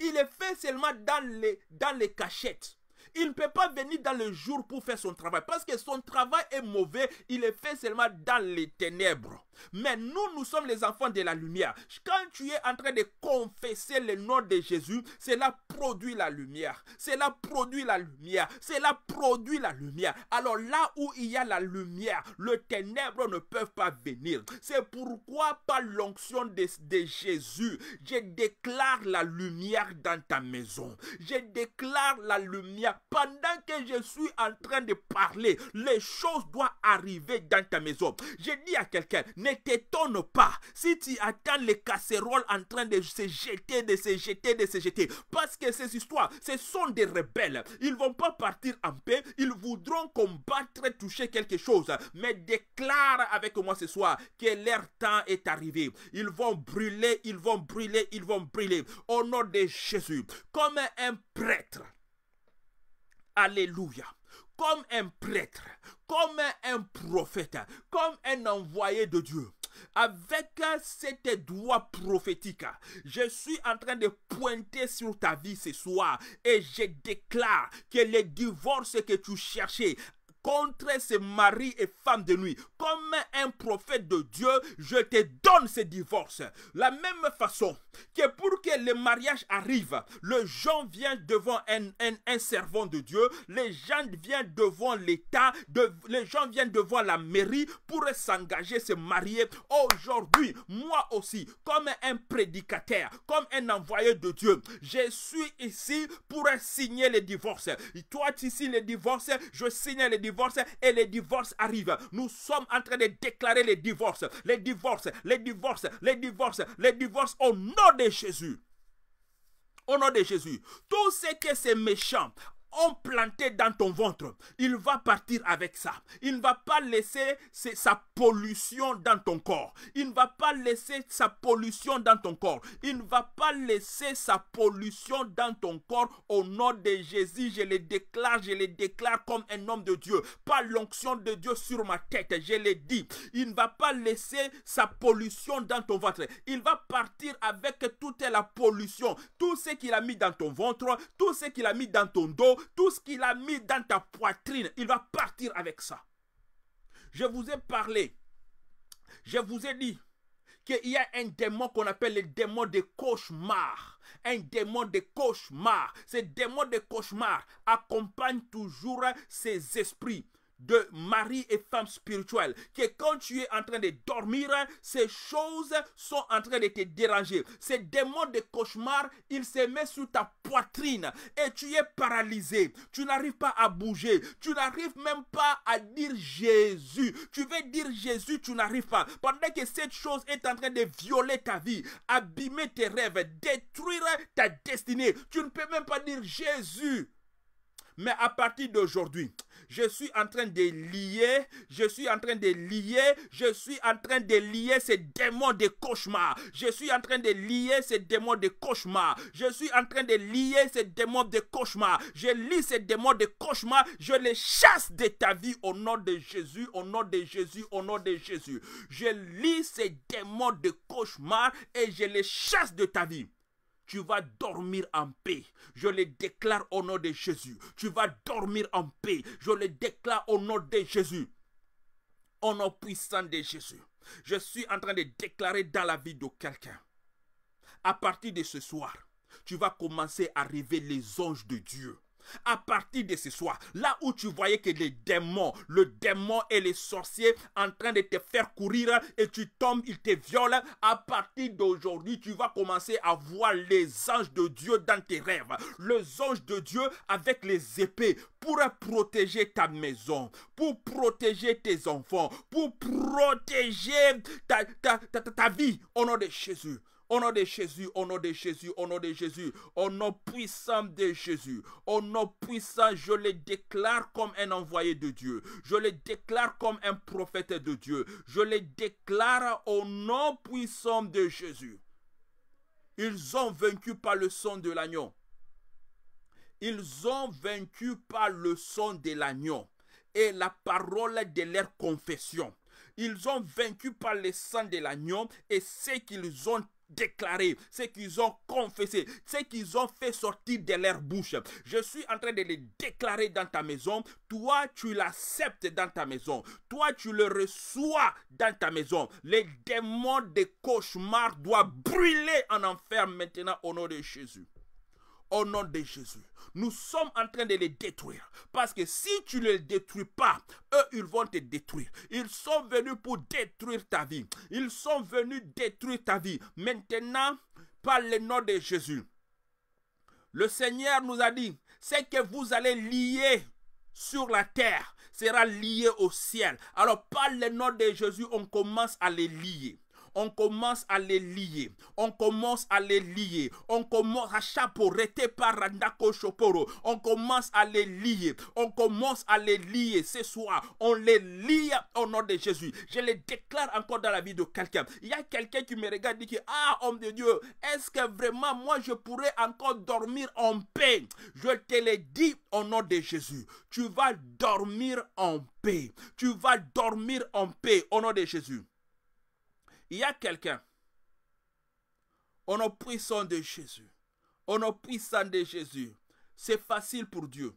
Speaker 1: Il est fait seulement dans les, dans les cachettes. Il ne peut pas venir dans le jour pour faire son travail. Parce que son travail est mauvais. Il est fait seulement dans les ténèbres. Mais nous, nous sommes les enfants de la lumière. Quand tu es en train de confesser le nom de Jésus, cela produit la lumière. Cela produit la lumière. Cela produit la lumière. Alors là où il y a la lumière, le ténèbre ne peuvent pas venir. C'est pourquoi par l'onction de, Jésus, je déclare la lumière dans ta maison. Je déclare la lumière. Pendant que je suis en train de parler, les choses doivent arriver dans ta maison. Je dis à quelqu'un, ne ne t'étonne pas si tu attends les casseroles en train de se jeter, de se jeter, de se jeter. Parce que ces histoires, ce sont des rebelles. Ils ne vont pas partir en paix. Ils voudront combattre, toucher quelque chose. Mais déclare avec moi ce soir que leur temps est arrivé. Ils vont brûler, ils vont brûler, ils vont brûler. Au nom de Jésus, comme un prêtre. Alléluia comme un prêtre, comme un prophète, comme un envoyé de Dieu. Avec cet doigt prophétique, je suis en train de pointer sur ta vie ce soir et je déclare que le divorce que tu cherchais contre ses maris et femmes de nuit. Comme un prophète de Dieu, je te donne ce divorce. La même façon que pour que le mariage arrive, le gens vient devant un, un, servant de Dieu, les gens viennent devant l'État, de, les gens viennent devant la mairie pour s'engager, se marier. Aujourd'hui, moi aussi, comme un prédicateur, comme un envoyé de Dieu, je suis ici pour signer les divorces. toi, tu signes le divorce, je signe les. divorce divorce et les divorces arrivent. Nous sommes en train de déclarer les divorces, les divorces, les divorces, les divorces, les divorces au nom de Jésus. Au nom de Jésus, tout ce que c'est méchant implanté dans ton ventre, il va partir avec ça. Il ne va pas laisser sa pollution dans ton corps. Il ne va pas laisser sa pollution dans ton corps. Il ne va pas laisser sa pollution dans ton corps. Au nom de Jésus, je le déclare, je le déclare comme un homme de Dieu. Pas l'onction de Dieu sur ma tête, je l'ai dit. Il ne va pas laisser sa pollution dans ton ventre. Il va partir avec toute la pollution. Tout ce qu'il a mis dans ton ventre, tout ce qu'il a mis dans ton dos, tout ce qu'il a mis dans ta poitrine, il va partir avec ça. Je vous ai parlé, je vous ai dit qu'il y a un démon qu'on appelle le démon de cauchemar. Un démon de cauchemar. Ce démon de cauchemar accompagne toujours ses esprits de mari et femme spirituelle, que quand tu es en train de dormir, ces choses sont en train de te déranger. Ces démons de cauchemar, ils se mettent sur ta poitrine et tu es paralysé. Tu n'arrives pas à bouger. Tu n'arrives même pas à dire Jésus. Tu veux dire Jésus, tu n'arrives pas. Pendant que cette chose est en train de violer ta vie, abîmer tes rêves, détruire ta destinée, tu ne peux même pas dire Jésus. Mais à partir d'aujourd'hui, je suis en train de lier, je suis en train de lier, je suis en train de lier ces démons de cauchemar. Je suis en train de lier ces démons de cauchemar. Je suis en train de lier ces démons de cauchemar. Je lis ces démons de cauchemar. Je les chasse de ta vie au nom de Jésus, au nom de Jésus, au nom de Jésus. Je lis ces démons de cauchemar et je les chasse de ta vie tu vas dormir en paix. Je le déclare au nom de Jésus. Tu vas dormir en paix. Je le déclare au nom de Jésus. Au nom puissant de Jésus. Je suis en train de déclarer dans la vie de quelqu'un. À partir de ce soir, tu vas commencer à rêver les anges de Dieu à partir de ce soir, là où tu voyais que les démons, le démon et les sorciers en train de te faire courir et tu tombes, ils te violent, à partir d'aujourd'hui, tu vas commencer à voir les anges de Dieu dans tes rêves. Les anges de Dieu avec les épées pour protéger ta maison, pour protéger tes enfants, pour protéger ta, ta vie au nom de Jésus. Au nom de Jésus, au nom de Jésus, au nom de Jésus, au nom puissant de Jésus, au nom puissant, je les déclare comme un envoyé de Dieu. Je les déclare comme un prophète de Dieu. Je les déclare au nom puissant de Jésus. Ils ont vaincu par le sang de l'agneau. Ils ont vaincu par le sang de l'agneau et la parole de leur confession. Ils ont vaincu par le sang de l'agneau et ce qu'ils ont Déclarer, ce qu'ils ont confessé, ce qu'ils ont fait sortir de leur bouche. Je suis en train de les déclarer dans ta maison. Toi, tu l'acceptes dans ta maison. Toi, tu le reçois dans ta maison. Les démons des cauchemars doivent brûler en enfer maintenant au nom de Jésus. Au nom de Jésus, nous sommes en train de les détruire. Parce que si tu ne les détruis pas, eux, ils vont te détruire. Ils sont venus pour détruire ta vie. Ils sont venus détruire ta vie. Maintenant, par le nom de Jésus, le Seigneur nous a dit, ce que vous allez lier sur la terre sera lié au ciel. Alors par le nom de Jésus, on commence à les lier on commence à les lier. On commence à les lier. On commence à par Choporo. On commence à les lier. On commence à les lier ce soir. On les lie au nom de Jésus. Je les déclare encore dans la vie de quelqu'un. Il y a quelqu'un qui me regarde et qui dit, ah, homme de Dieu, est-ce que vraiment moi je pourrais encore dormir en paix? Je te le dis au nom de Jésus. Tu vas dormir en paix. Tu vas dormir en paix au nom de Jésus. Il y a quelqu'un. On a puissant de Jésus. On a puissant de Jésus. C'est facile pour Dieu.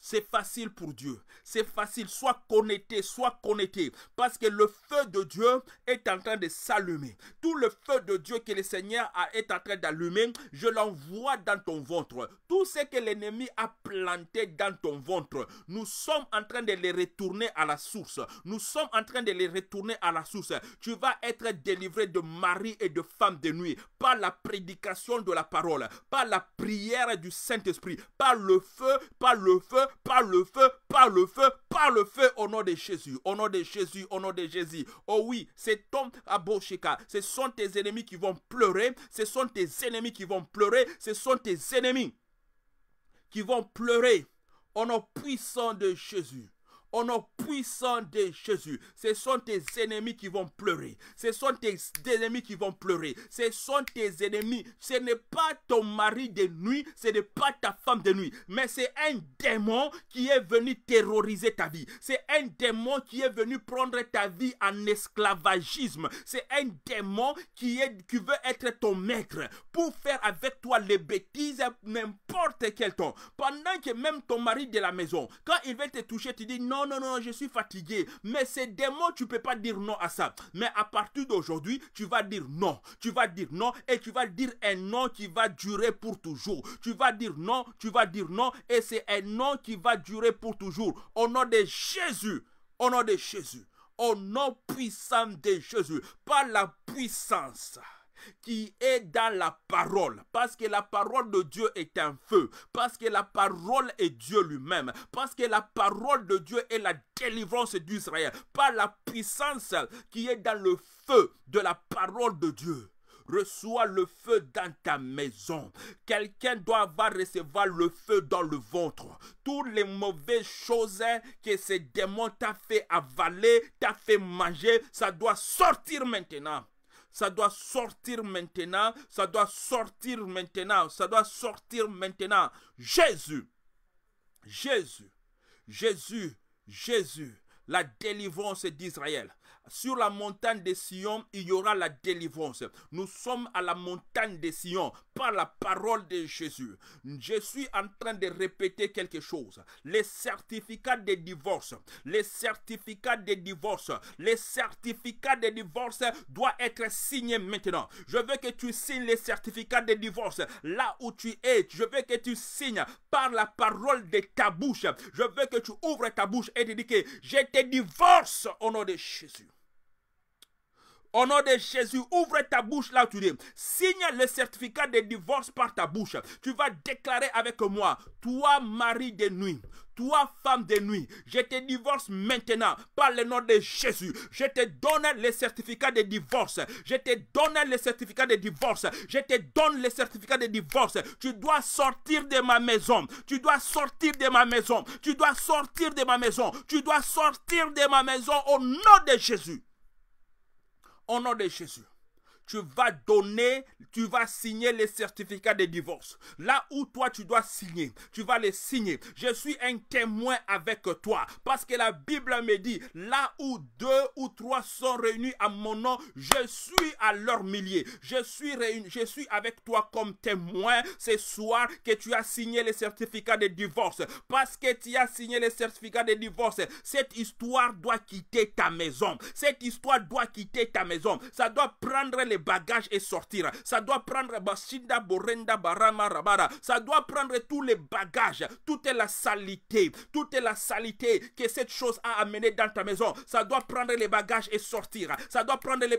Speaker 1: C'est facile pour Dieu. C'est facile. Sois connecté, sois connecté. Parce que le feu de Dieu est en train de s'allumer. Tout le feu de Dieu que le Seigneur est en train d'allumer, je l'envoie dans ton ventre. Tout ce que l'ennemi a planté dans ton ventre, nous sommes en train de les retourner à la source. Nous sommes en train de les retourner à la source. Tu vas être délivré de mari et de femme de nuit par la prédication de la parole, par la prière du Saint-Esprit, par le feu, par le feu, par le feu, par le feu, par le feu, au nom de Jésus, au nom de Jésus, au nom de Jésus. Oh oui, c'est ton aboshika. ce sont tes ennemis qui vont pleurer, ce sont tes ennemis qui vont pleurer, ce sont tes ennemis qui vont pleurer, au nom puissant de Jésus. Au nom puissant de Jésus, ce sont tes ennemis qui vont pleurer. Ce sont tes ennemis qui vont pleurer. Ce sont tes ennemis. Ce n'est pas ton mari de nuit, ce n'est pas ta femme de nuit. Mais c'est un démon qui est venu terroriser ta vie. C'est un démon qui est venu prendre ta vie en esclavagisme. C'est un démon qui, est, qui veut être ton maître pour faire avec toi les bêtises n'importe quel temps. Pendant que même ton mari de la maison, quand il veut te toucher, tu dis non non, non, non, je suis fatigué. Mais ces démons, tu peux pas dire non à ça. Mais à partir d'aujourd'hui, tu vas dire non. Tu vas dire non et tu vas dire un non qui va durer pour toujours. Tu vas dire non, tu vas dire non et c'est un non qui va durer pour toujours. Au nom de Jésus, au nom de Jésus, au nom puissant de Jésus, par la puissance qui est dans la parole, parce que la parole de Dieu est un feu, parce que la parole est Dieu lui-même, parce que la parole de Dieu est la délivrance d'Israël, par la puissance qui est dans le feu de la parole de Dieu reçois le feu dans ta maison. Quelqu'un doit avoir recevoir le feu dans le ventre. Toutes les mauvaises choses que ces démons t'a fait avaler, t'a fait manger, ça doit sortir maintenant ça doit sortir maintenant. Ça doit sortir maintenant. Ça doit sortir maintenant. Jésus. Jésus. Jésus. Jésus. La délivrance d'Israël. Sur la montagne de Sion, il y aura la délivrance. Nous sommes à la montagne de Sion par la parole de Jésus. Je suis en train de répéter quelque chose. Les certificats de divorce, les certificats de divorce, les certificats de divorce doivent être signés maintenant. Je veux que tu signes les certificats de divorce là où tu es. Je veux que tu signes par la parole de ta bouche. Je veux que tu ouvres ta bouche et te dis que je te divorce au nom de Jésus. Au nom de Jésus, ouvre ta bouche là où tu dis « Signe le certificat de divorce par ta bouche. Tu vas déclarer avec moi, toi mari de nuit, toi femme de nuit, je te divorce maintenant par le nom de Jésus. Je te donne le certificat de divorce. Je te donne le certificat de divorce. Je te donne le certificat de divorce. Tu dois sortir de ma maison. Tu dois sortir de ma maison. Tu dois sortir de ma maison. Tu dois sortir de ma maison au nom de Jésus. Au nom de Jésus tu vas donner, tu vas signer les certificats de divorce. Là où toi, tu dois signer, tu vas les signer. Je suis un témoin avec toi parce que la Bible me dit, là où deux ou trois sont réunis à mon nom, je suis à leur milieu. Je suis, réuni, je suis avec toi comme témoin ce soir que tu as signé les certificats de divorce. Parce que tu as signé les certificats de divorce, cette histoire doit quitter ta maison. Cette histoire doit quitter ta maison. Ça doit prendre les bagages et sortir. Ça doit prendre bashinda Borenda Barama Rabara. Ça doit prendre tous les bagages, toute la salité, toute la salité que cette chose a amené dans ta maison. Ça doit prendre les bagages et sortir. Ça doit prendre les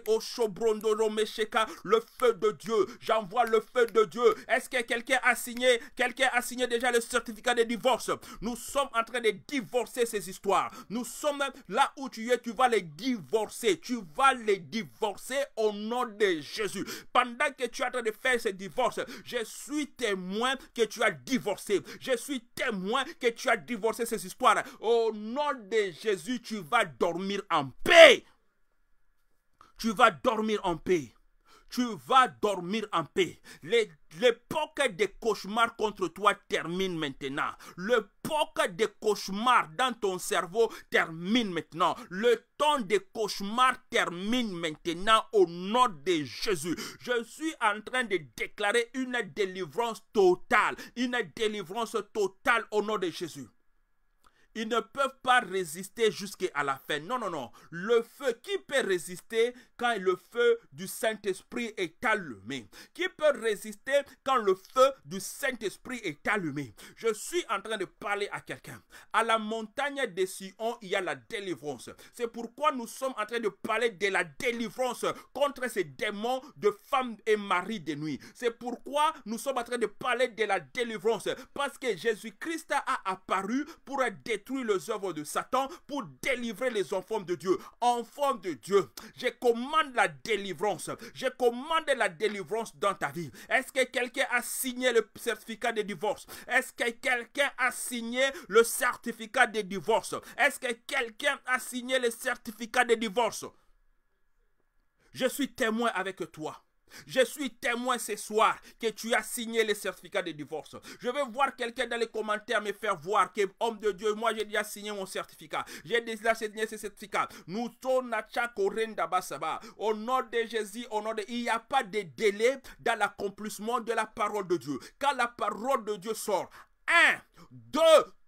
Speaker 1: Brondo, Mesheka, le feu de Dieu. J'envoie le feu de Dieu. Est-ce que quelqu'un a signé, quelqu'un a signé déjà le certificat de divorce? Nous sommes en train de divorcer ces histoires. Nous sommes là où tu es, tu vas les divorcer. Tu vas les divorcer au nom de Jésus. Pendant que tu es en train de faire ce divorce, je suis témoin que tu as divorcé. Je suis témoin que tu as divorcé ces histoires. Au nom de Jésus, tu vas dormir en paix. Tu vas dormir en paix tu vas dormir en paix. L'époque des cauchemars contre toi termine maintenant. L'époque des cauchemars dans ton cerveau termine maintenant. Le temps des cauchemars termine maintenant au nom de Jésus. Je suis en train de déclarer une délivrance totale. Une délivrance totale au nom de Jésus. Ils ne peuvent pas résister jusqu'à la fin. Non, non, non. Le feu, qui peut résister quand le feu du Saint-Esprit est allumé Qui peut résister quand le feu du Saint-Esprit est allumé Je suis en train de parler à quelqu'un. À la montagne de Sion, il y a la délivrance. C'est pourquoi nous sommes en train de parler de la délivrance contre ces démons de femmes et maris de nuit. C'est pourquoi nous sommes en train de parler de la délivrance. Parce que Jésus-Christ a apparu pour détruire les œuvres de Satan pour délivrer les enfants de Dieu. Enfants de Dieu, je commande la délivrance. Je commande la délivrance dans ta vie. Est-ce que quelqu'un a signé le certificat de divorce? Est-ce que quelqu'un a signé le certificat de divorce? Est-ce que quelqu'un a signé le certificat de divorce? Je suis témoin avec toi. Je suis témoin ce soir que tu as signé le certificat de divorce. Je veux voir quelqu'un dans les commentaires me faire voir que, homme de Dieu, moi j'ai déjà signé mon certificat. J'ai déjà signé ce certificat. Nous sommes Au nom de Jésus, au nom de... Il n'y a pas de délai dans l'accomplissement de la parole de Dieu. Quand la parole de Dieu sort, un, deux,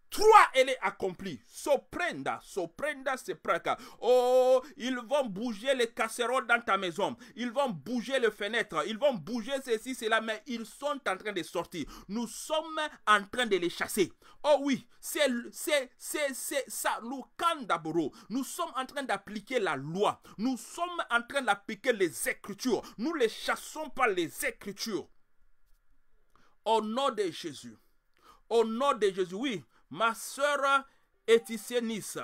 Speaker 1: Trois, elle est accomplie. Soprenda, soprenda, praka. Oh, ils vont bouger les casseroles dans ta maison. Ils vont bouger les fenêtres. Ils vont bouger ceci, cela, mais ils sont en train de sortir. Nous sommes en train de les chasser. Oh oui, c'est, c'est, c'est, ça. Nous, nous sommes en train d'appliquer la loi. Nous sommes en train d'appliquer les écritures. Nous les chassons par les écritures. Au nom de Jésus. Au nom de Jésus, oui, ma sœur Nice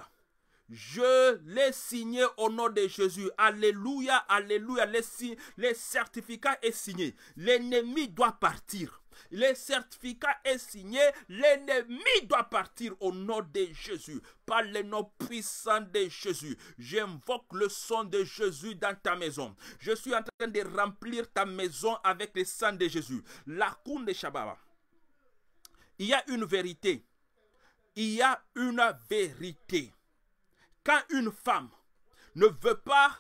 Speaker 1: Je l'ai signé au nom de Jésus. Alléluia, alléluia. Les, les certificats est signé. L'ennemi doit partir. Les certificats est signé. L'ennemi doit partir au nom de Jésus. Par le nom puissant de Jésus. J'invoque le sang de Jésus dans ta maison. Je suis en train de remplir ta maison avec le sang de Jésus. La de Shabbat. Il y a une vérité il y a une vérité. Quand une femme ne veut pas,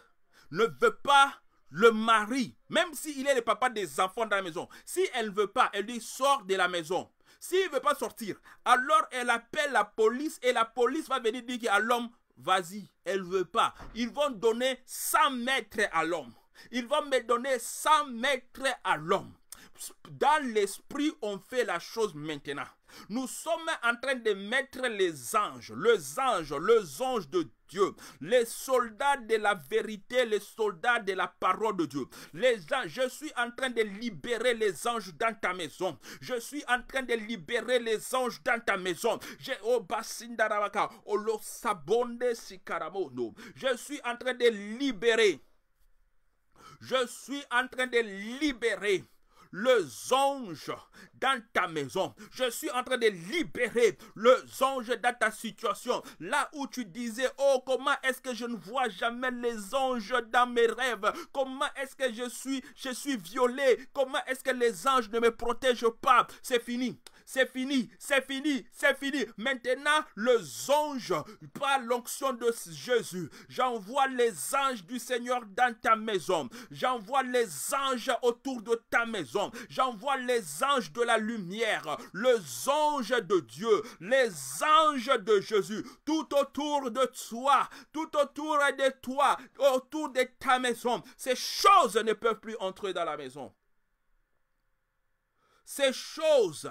Speaker 1: ne veut pas le mari, même s'il est le papa des enfants dans la maison, si elle ne veut pas, elle lui sort de la maison. S'il ne veut pas sortir, alors elle appelle la police et la police va venir dire à l'homme, vas-y, elle ne veut pas. Ils vont donner 100 mètres à l'homme. Ils vont me donner 100 mètres à l'homme. Dans l'esprit, on fait la chose maintenant. Nous sommes en train de mettre les anges, les anges, les anges de Dieu, les soldats de la vérité, les soldats de la parole de Dieu. Les anges, je suis en train de libérer les anges dans ta maison. Je suis en train de libérer les anges dans ta maison. Je, oh, je suis en train de libérer. Je suis en train de libérer les anges dans ta maison. Je suis en train de libérer les anges dans ta situation. Là où tu disais, oh, comment est-ce que je ne vois jamais les anges dans mes rêves? Comment est-ce que je suis, je suis violé? Comment est-ce que les anges ne me protègent pas? C'est fini c'est fini, c'est fini, c'est fini. Maintenant, le anges, par l'onction de Jésus, j'envoie les anges du Seigneur dans ta maison. J'envoie les anges autour de ta maison. J'envoie les anges de la lumière, les anges de Dieu, les anges de Jésus, tout autour de toi, tout autour de toi, autour de ta maison. Ces choses ne peuvent plus entrer dans la maison. Ces choses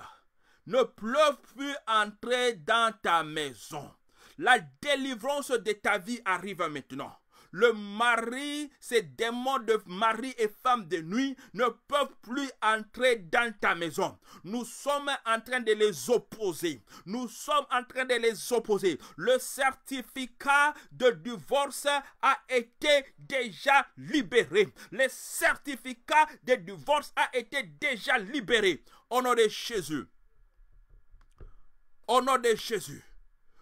Speaker 1: ne peuvent plus entrer dans ta maison. La délivrance de ta vie arrive maintenant. Le mari, ces démons de mari et femme de nuit ne peuvent plus entrer dans ta maison. Nous sommes en train de les opposer. Nous sommes en train de les opposer. Le certificat de divorce a été déjà libéré. Le certificat de divorce a été déjà libéré. Honoré Jésus. Au nom de Jésus.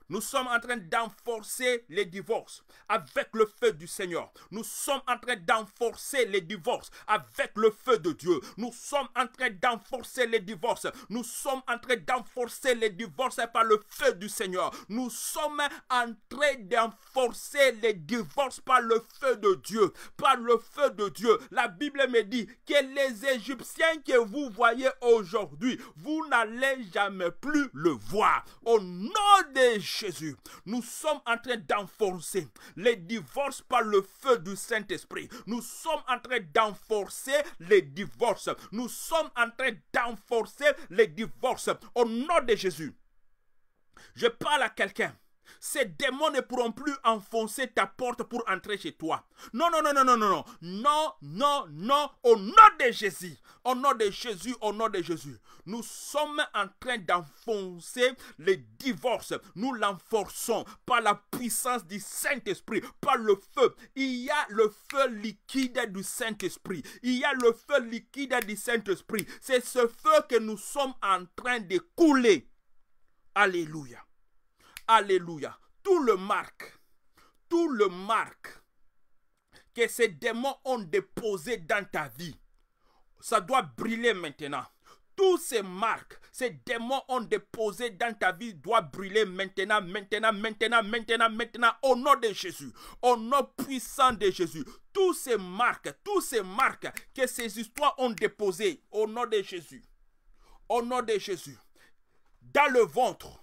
Speaker 1: Nous sommes en train d'enforcer les divorces avec le feu du Seigneur. Nous sommes en train d'enforcer les divorces avec le feu de Dieu. Nous sommes en train d'enforcer les divorces. Nous sommes en train d'enforcer les divorces par le feu du Seigneur. Nous sommes en train d'enforcer les divorces par le feu de Dieu. Par le feu de Dieu. La Bible me dit que les Égyptiens que vous voyez aujourd'hui, vous n'allez jamais plus le voir. Au nom des Jésus, nous sommes en train d'enforcer les divorces par le feu du Saint-Esprit. Nous sommes en train d'enforcer les divorces. Nous sommes en train d'enforcer les divorces au nom de Jésus. Je parle à quelqu'un ces démons ne pourront plus enfoncer ta porte pour entrer chez toi. Non, non, non, non, non, non, non. Non, non, non. Au nom de Jésus. Au nom de Jésus, au nom de Jésus. Nous sommes en train d'enfoncer les divorces. Nous l'enforçons par la puissance du Saint-Esprit, par le feu. Il y a le feu liquide du Saint-Esprit. Il y a le feu liquide du Saint-Esprit. C'est ce feu que nous sommes en train de couler. Alléluia. Alléluia. Tout le marque, tout le marque que ces démons ont déposé dans ta vie, ça doit brûler maintenant. Tous ces marques, ces démons ont déposé dans ta vie Doit brûler maintenant, maintenant, maintenant, maintenant, maintenant, au nom de Jésus, au nom puissant de Jésus. Tous ces marques, tous ces marques que ces histoires ont déposées au nom de Jésus, au nom de Jésus, dans le ventre,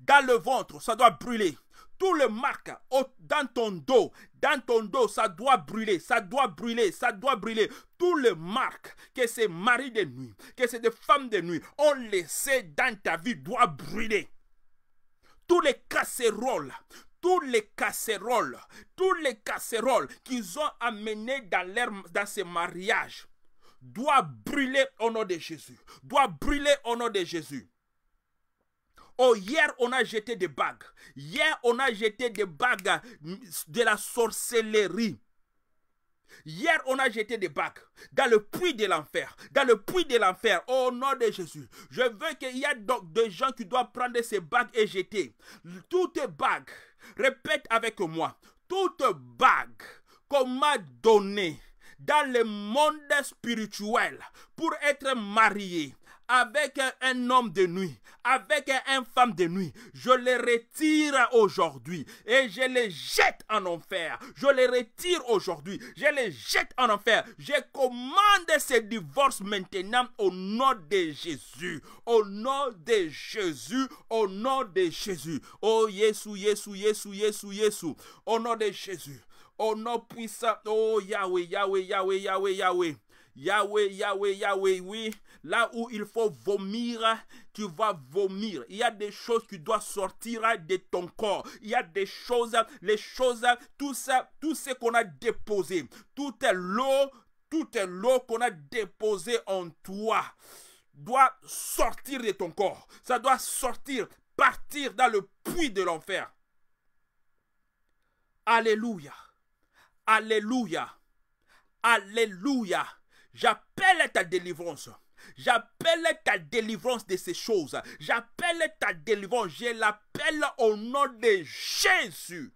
Speaker 1: dans le ventre, ça doit brûler. Tout le marque dans ton dos, dans ton dos, ça doit brûler, ça doit brûler, ça doit brûler. Tout le marque que ces maris de nuit, que ces femmes de nuit ont laissé dans ta vie doit brûler. Tous les casseroles, tous les casseroles, tous les casseroles qu'ils ont amenés dans, dans ces mariages doivent brûler au nom de Jésus. Doivent brûler au nom de Jésus. Oh, hier, on a jeté des bagues. Hier, on a jeté des bagues de la sorcellerie. Hier, on a jeté des bagues dans le puits de l'enfer, dans le puits de l'enfer, oh, au nom de Jésus. Je veux qu'il y ait donc des gens qui doivent prendre ces bagues et jeter. Toutes bagues, répète avec moi, toutes bagues qu'on m'a données dans le monde spirituel pour être marié, avec un homme de nuit, avec une femme de nuit. Je les retire aujourd'hui et je les jette en enfer. Je les retire aujourd'hui. Je les jette en enfer. Je commande ce divorce maintenant au nom de Jésus. Au nom de Jésus. Au nom de Jésus. Oh Jésus, Jésus, Jésus, Jésus, Yesu. Au nom de Jésus. Au nom puissant. Oh Yahweh, Yahweh, Yahweh, Yahweh, Yahweh. Yahweh, Yahweh, Yahweh, oui. Là où il faut vomir, tu vas vomir. Il y a des choses qui doivent sortir de ton corps. Il y a des choses, les choses, tout ça, tout ce qu'on a déposé, est l'eau, est l'eau qu'on a déposé en toi doit sortir de ton corps. Ça doit sortir, partir dans le puits de l'enfer. Alléluia. Alléluia. Alléluia. J'appelle ta délivrance. J'appelle ta délivrance de ces choses. J'appelle ta délivrance. Je l'appelle au nom de Jésus.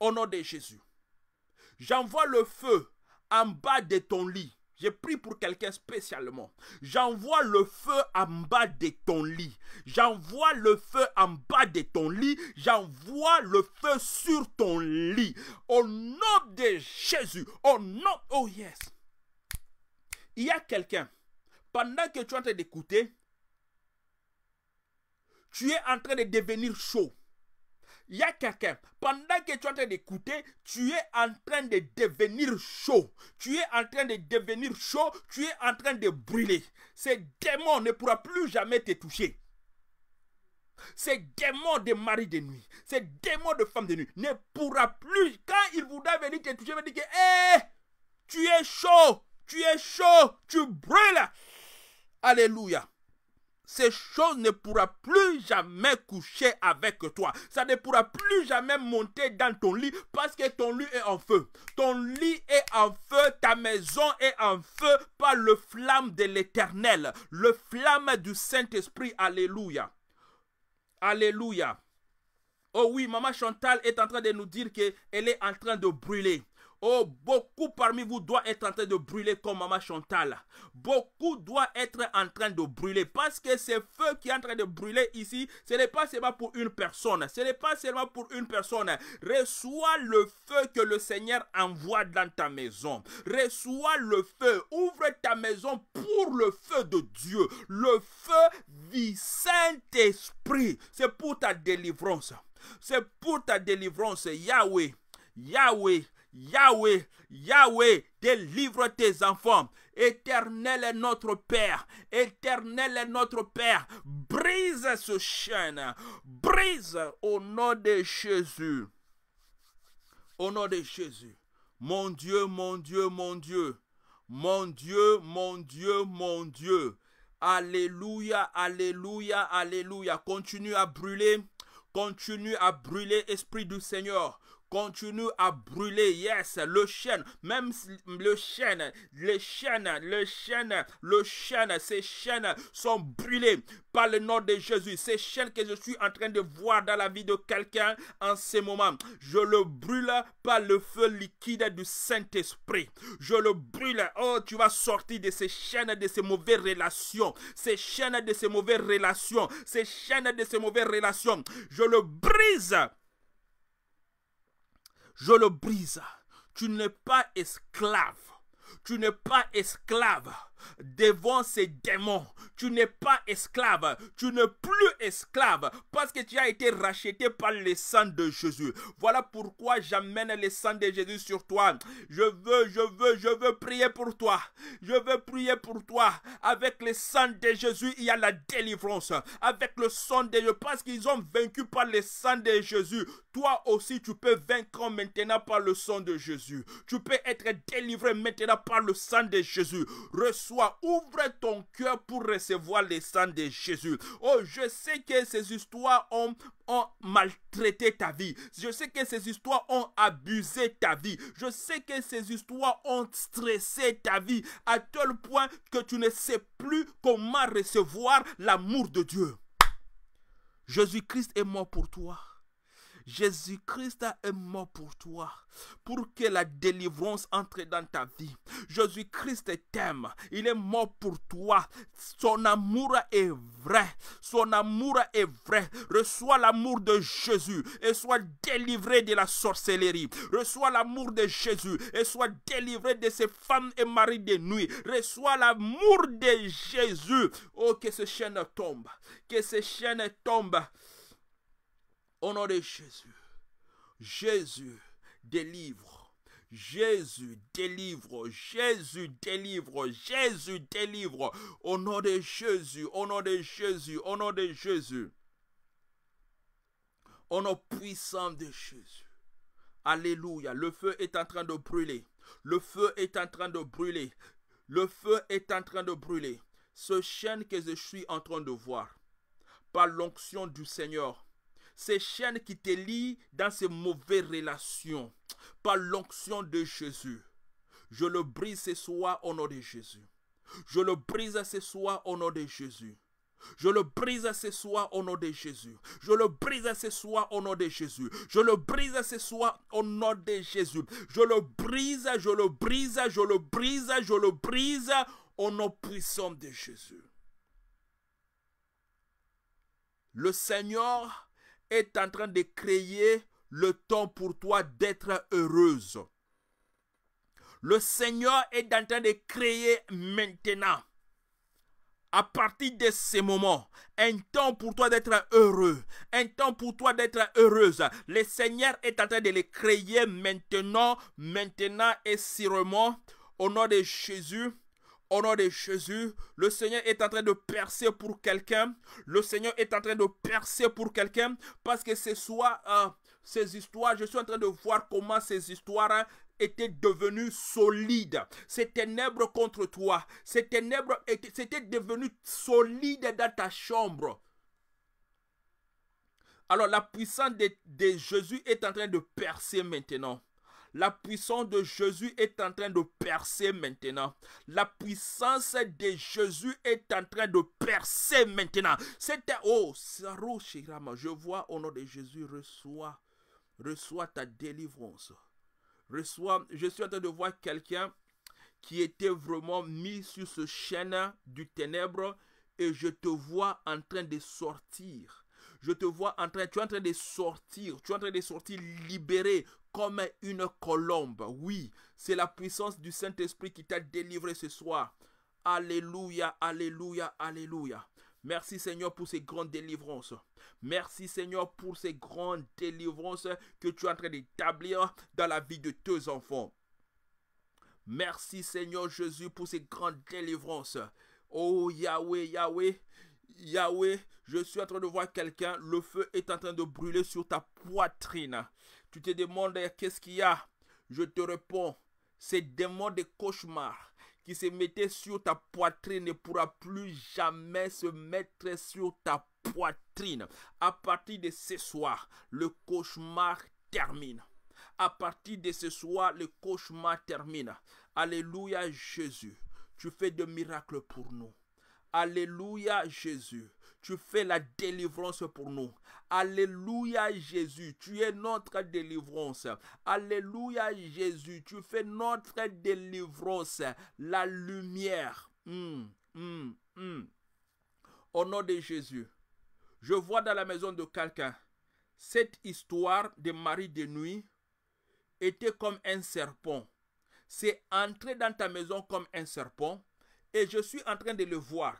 Speaker 1: Au nom de Jésus. J'envoie le feu en bas de ton lit. J'ai pris pour quelqu'un spécialement. J'envoie le feu en bas de ton lit. J'envoie le feu en bas de ton lit. J'envoie le feu sur ton lit. Au nom de Jésus. Au nom. Oh yes. Il y a quelqu'un, pendant que tu es en train d'écouter, tu es en train de devenir chaud. Il y a quelqu'un, pendant que tu es en train d'écouter, tu es en train de devenir chaud. Tu es en train de devenir chaud, tu es en train de brûler. Ce démon ne pourra plus jamais te toucher. Ce démon de mari de nuit, ce démon de femme de nuit ne pourra plus, quand il voudra venir te toucher, il va dire que, eh, tu es chaud. Tu es chaud, tu brûles. Alléluia. Ce chaud ne pourra plus jamais coucher avec toi. Ça ne pourra plus jamais monter dans ton lit parce que ton lit est en feu. Ton lit est en feu, ta maison est en feu par le flamme de l'éternel, le flamme du Saint-Esprit. Alléluia. Alléluia. Oh oui, maman Chantal est en train de nous dire qu'elle est en train de brûler. Oh, beaucoup parmi vous doit être en train de brûler comme Maman Chantal. Beaucoup doit être en train de brûler parce que ce feu qui est en train de brûler ici, ce n'est pas seulement pour une personne. Ce n'est pas seulement pour une personne. Reçois le feu que le Seigneur envoie dans ta maison. Reçois le feu. Ouvre ta maison pour le feu de Dieu. Le feu du Saint-Esprit. C'est pour ta délivrance. C'est pour ta délivrance. Yahweh. Yahweh. Yahweh, Yahweh, délivre tes enfants. Éternel est notre Père. Éternel est notre Père. Brise ce chêne, Brise au nom de Jésus. Au nom de Jésus. Mon Dieu, mon Dieu, mon Dieu. Mon Dieu, mon Dieu, mon Dieu. Alléluia, alléluia, alléluia. Continue à brûler. Continue à brûler, Esprit du Seigneur continue à brûler, yes, le chêne, même le chêne, les chaînes, le chêne, le chêne, ces chaînes sont brûlées par le nom de Jésus. Ces chaînes que je suis en train de voir dans la vie de quelqu'un en ce moment, je le brûle par le feu liquide du Saint-Esprit. Je le brûle. Oh, tu vas sortir de ces chaînes, de ces mauvaises relations, ces chaînes de ces mauvaises relations, ces chaînes de ces mauvaises relations. Je le brise je le brise. Tu n'es pas esclave. Tu n'es pas esclave devant ces démons. Tu n'es pas esclave, tu n'es plus esclave parce que tu as été racheté par le sang de Jésus. Voilà pourquoi j'amène le sang de Jésus sur toi. Je veux, je veux, je veux prier pour toi. Je veux prier pour toi. Avec le sang de Jésus, il y a la délivrance. Avec le sang de Jésus, parce qu'ils ont vaincu par le sang de Jésus. Toi aussi, tu peux vaincre maintenant par le sang de Jésus. Tu peux être délivré maintenant par le sang de Jésus. Reçois ouvre ton cœur pour recevoir les sang de Jésus. Oh, je sais que ces histoires ont ont maltraité ta vie. Je sais que ces histoires ont abusé ta vie. Je sais que ces histoires ont stressé ta vie à tel point que tu ne sais plus comment recevoir l'amour de Dieu. Jésus-Christ est mort pour toi. Jésus-Christ est mort pour toi, pour que la délivrance entre dans ta vie. Jésus-Christ t'aime, il est mort pour toi. Son amour est vrai, son amour est vrai. Reçois l'amour de Jésus et sois délivré de la sorcellerie. Reçois l'amour de Jésus et sois délivré de ses femmes et maris de nuit. Reçois l'amour de Jésus. Oh, que ces chaînes tombent, que ces chaînes tombent. Au nom de Jésus, Jésus délivre. Jésus délivre, Jésus délivre, Jésus délivre. Au nom de Jésus, au nom de Jésus, au nom de Jésus. Au nom puissant de Jésus. Alléluia. Le feu est en train de brûler. Le feu est en train de brûler. Le feu est en train de brûler. Ce chêne que je suis en train de voir, par l'onction du Seigneur, ces chaînes qui te lient dans ces mauvaises relations, par l'onction de Jésus, je le brise ce soir au nom de Jésus. Je le brise ce soir au nom de Jésus. Je le brise ce soir au nom de Jésus. Je le brise ce soir au nom de Jésus. Je le brise ce soir au nom de Jésus. Je le brise, je le brise, je le brise, je le brise au nom puissant de Jésus. Le Seigneur est en train de créer le temps pour toi d'être heureuse. Le Seigneur est en train de créer maintenant, à partir de ce moment, un temps pour toi d'être heureux, un temps pour toi d'être heureuse. Le Seigneur est en train de le créer maintenant, maintenant et sûrement, au nom de Jésus. Au nom de Jésus, le Seigneur est en train de percer pour quelqu'un. Le Seigneur est en train de percer pour quelqu'un parce que ce soit euh, ces histoires, je suis en train de voir comment ces histoires hein, étaient devenues solides. Ces ténèbres contre toi, ces ténèbres étaient devenues solides dans ta chambre. Alors la puissance de Jésus est en train de percer maintenant. La puissance de Jésus est en train de percer maintenant. La puissance de Jésus est en train de percer maintenant. C'était, oh, je vois au nom de Jésus, reçois, reçois ta délivrance. Reçois, je suis en train de voir quelqu'un qui était vraiment mis sur ce chaîne du ténèbre et je te vois en train de sortir. Je te vois en train, tu es en train de sortir, tu es en train de sortir libéré, comme une colombe. Oui, c'est la puissance du Saint-Esprit qui t'a délivré ce soir. Alléluia, alléluia, alléluia. Merci Seigneur pour ces grandes délivrances. Merci Seigneur pour ces grandes délivrances que tu es en train d'établir dans la vie de tes enfants. Merci Seigneur Jésus pour ces grandes délivrances. Oh Yahweh, Yahweh, Yahweh, je suis en train de voir quelqu'un, le feu est en train de brûler sur ta poitrine. Tu te demandes eh, qu'est-ce qu'il y a. Je te réponds, ces démons de cauchemar qui se mettaient sur ta poitrine ne pourra plus jamais se mettre sur ta poitrine. À partir de ce soir, le cauchemar termine. À partir de ce soir, le cauchemar termine. Alléluia Jésus. Tu fais des miracles pour nous. Alléluia Jésus tu fais la délivrance pour nous. Alléluia Jésus, tu es notre délivrance. Alléluia Jésus, tu fais notre délivrance, la lumière. Hmm, hmm, hmm. Au nom de Jésus, je vois dans la maison de quelqu'un, cette histoire de Marie de nuit était comme un serpent. C'est entré dans ta maison comme un serpent et je suis en train de le voir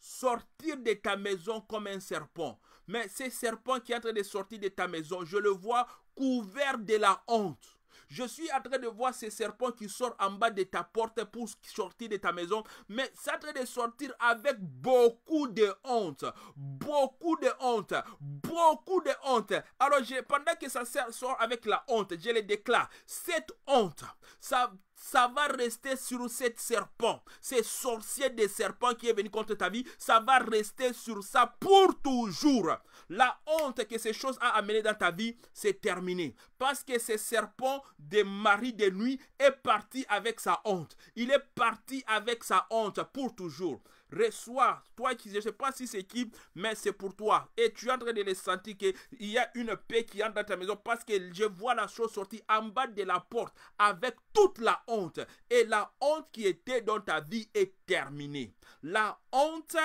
Speaker 1: sortir de ta maison comme un serpent. Mais ce serpent qui est en train de sortir de ta maison, je le vois couvert de la honte. Je suis en train de voir ce serpent qui sort en bas de ta porte pour sortir de ta maison, mais c'est en train de sortir avec beaucoup de honte, beaucoup de honte, beaucoup de honte. Alors je, pendant que ça sort avec la honte, je le déclare, cette honte, ça ça va rester sur ce serpent, ce sorcier des serpents qui est venu contre ta vie, ça va rester sur ça pour toujours. La honte que ces choses ont amené dans ta vie, c'est terminé. Parce que ce serpent de mari de nuit est parti avec sa honte. Il est parti avec sa honte pour toujours. Reçois, toi qui, je ne sais pas si c'est qui, mais c'est pour toi. Et tu es en train de le sentir qu'il y a une paix qui entre dans ta maison parce que je vois la chose sortir en bas de la porte avec toute la honte. Et la honte qui était dans ta vie est terminée. La honte,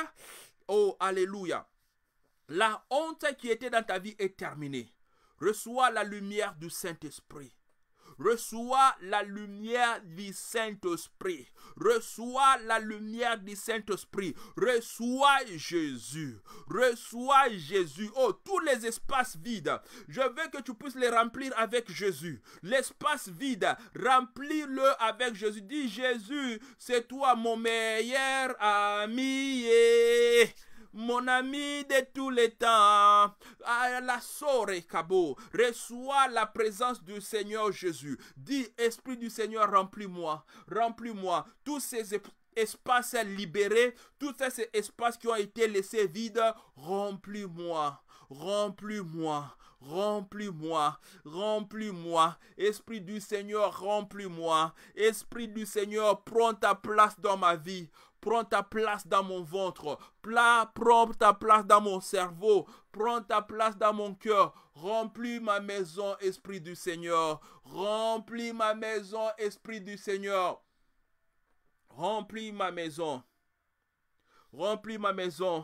Speaker 1: oh alléluia. La honte qui était dans ta vie est terminée. Reçois la lumière du Saint-Esprit. Reçois la lumière du Saint-Esprit. Reçois la lumière du Saint-Esprit. Reçois Jésus. Reçois Jésus. Oh, tous les espaces vides. Je veux que tu puisses les remplir avec Jésus. L'espace vide, remplis-le avec Jésus. Dis Jésus, c'est toi mon meilleur ami mon ami de tous les temps. À la sore Cabo. reçois la présence du Seigneur Jésus. Dis, Esprit du Seigneur, remplis-moi, remplis-moi. Tous ces espaces libérés, tous ces espaces qui ont été laissés vides, remplis-moi, remplis-moi, remplis-moi, remplis-moi. Esprit du Seigneur, remplis-moi. Esprit du Seigneur, prends ta place dans ma vie Prends ta place dans mon ventre. prends ta place dans mon cerveau. Prends ta place dans mon cœur. Remplis ma maison, Esprit du Seigneur. Remplis ma maison, Esprit du Seigneur. Remplis ma maison. Remplis ma maison.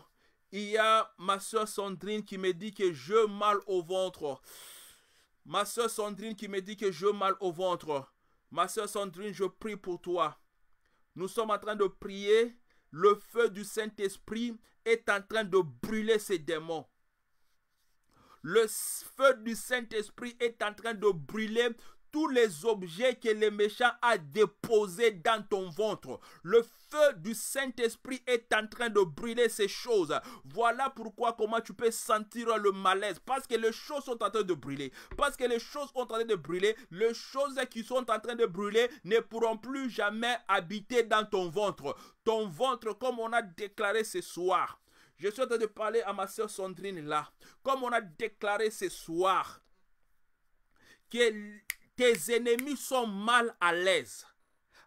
Speaker 1: Il y a ma soeur Sandrine qui me dit que je mal au ventre. Ma soeur Sandrine qui me dit que je mal au ventre. Ma soeur Sandrine, je prie pour toi. Nous sommes en train de prier. Le feu du Saint-Esprit est en train de brûler ces démons. Le feu du Saint-Esprit est en train de brûler tous les objets que les méchants a déposés dans ton ventre. Le feu du Saint-Esprit est en train de brûler ces choses. Voilà pourquoi comment tu peux sentir le malaise. Parce que les choses sont en train de brûler. Parce que les choses sont en train de brûler. Les choses qui sont en train de brûler ne pourront plus jamais habiter dans ton ventre. Ton ventre, comme on a déclaré ce soir. Je suis en train de parler à ma soeur Sandrine là. Comme on a déclaré ce soir. Que tes ennemis sont mal à l'aise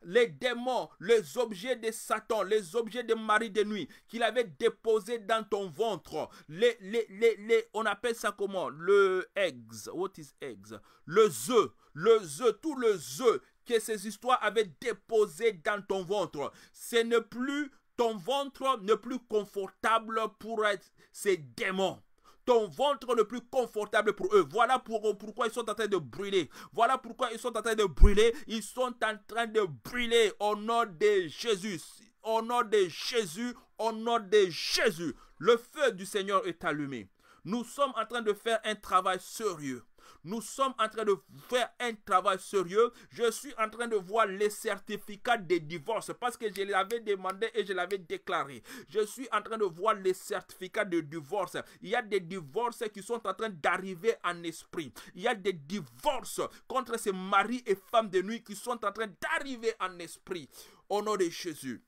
Speaker 1: les démons, les objets de Satan, les objets de Marie de nuit qu'il avait déposés dans ton ventre. Les, les, les, on appelle ça comment Le eggs. What is eggs Le œuf. Le œuf, tout le œuf que ces histoires avaient déposé dans ton ventre. Ce n'est plus, ton ventre ne plus confortable pour être ces démons ton ventre le plus confortable pour eux. Voilà pour, pourquoi ils sont en train de brûler. Voilà pourquoi ils sont en train de brûler. Ils sont en train de brûler au nom de Jésus. Au nom de Jésus, au nom de Jésus. Le feu du Seigneur est allumé. Nous sommes en train de faire un travail sérieux. Nous sommes en train de faire un travail sérieux. Je suis en train de voir les certificats de divorce parce que je l'avais demandé et je l'avais déclaré. Je suis en train de voir les certificats de divorce. Il y a des divorces qui sont en train d'arriver en esprit. Il y a des divorces contre ces maris et femmes de nuit qui sont en train d'arriver en esprit. Au nom de Jésus.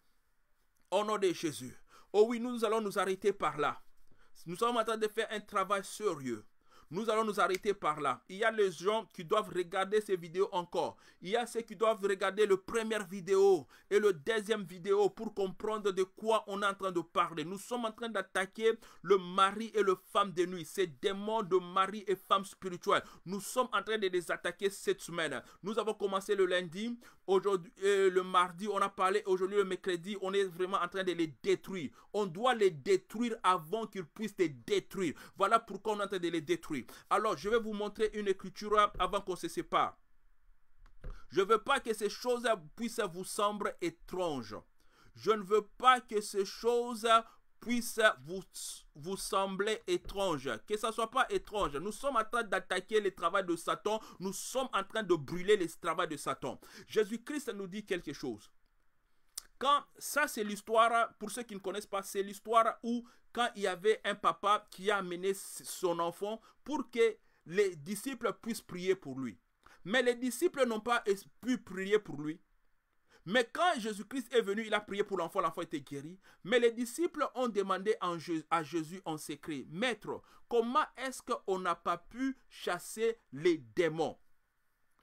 Speaker 1: Au nom de Jésus. Oh oui, nous allons nous arrêter par là. Nous sommes en train de faire un travail sérieux. Nous allons nous arrêter par là. Il y a les gens qui doivent regarder ces vidéos encore. Il y a ceux qui doivent regarder le première vidéo et le deuxième vidéo pour comprendre de quoi on est en train de parler. Nous sommes en train d'attaquer le mari et le femme de nuit. Ces démons de mari et femme spirituelle. Nous sommes en train de les attaquer cette semaine. Nous avons commencé le lundi. Aujourd'hui, euh, le mardi, on a parlé. Aujourd'hui, le mercredi, on est vraiment en train de les détruire. On doit les détruire avant qu'ils puissent les détruire. Voilà pourquoi on est en train de les détruire. Alors je vais vous montrer une écriture avant qu'on se sépare. Je ne veux pas que ces choses puissent vous sembler étranges. Je ne veux pas que ces choses puissent vous, vous sembler étranges. Que ça soit pas étrange. Nous sommes en train d'attaquer les travaux de Satan. Nous sommes en train de brûler les travaux de Satan. Jésus-Christ nous dit quelque chose ça, c'est l'histoire, pour ceux qui ne connaissent pas, c'est l'histoire où quand il y avait un papa qui a amené son enfant pour que les disciples puissent prier pour lui. Mais les disciples n'ont pas pu prier pour lui. Mais quand Jésus-Christ est venu, il a prié pour l'enfant, l'enfant était guéri. Mais les disciples ont demandé à Jésus en secret, Maître, comment est-ce qu'on n'a pas pu chasser les démons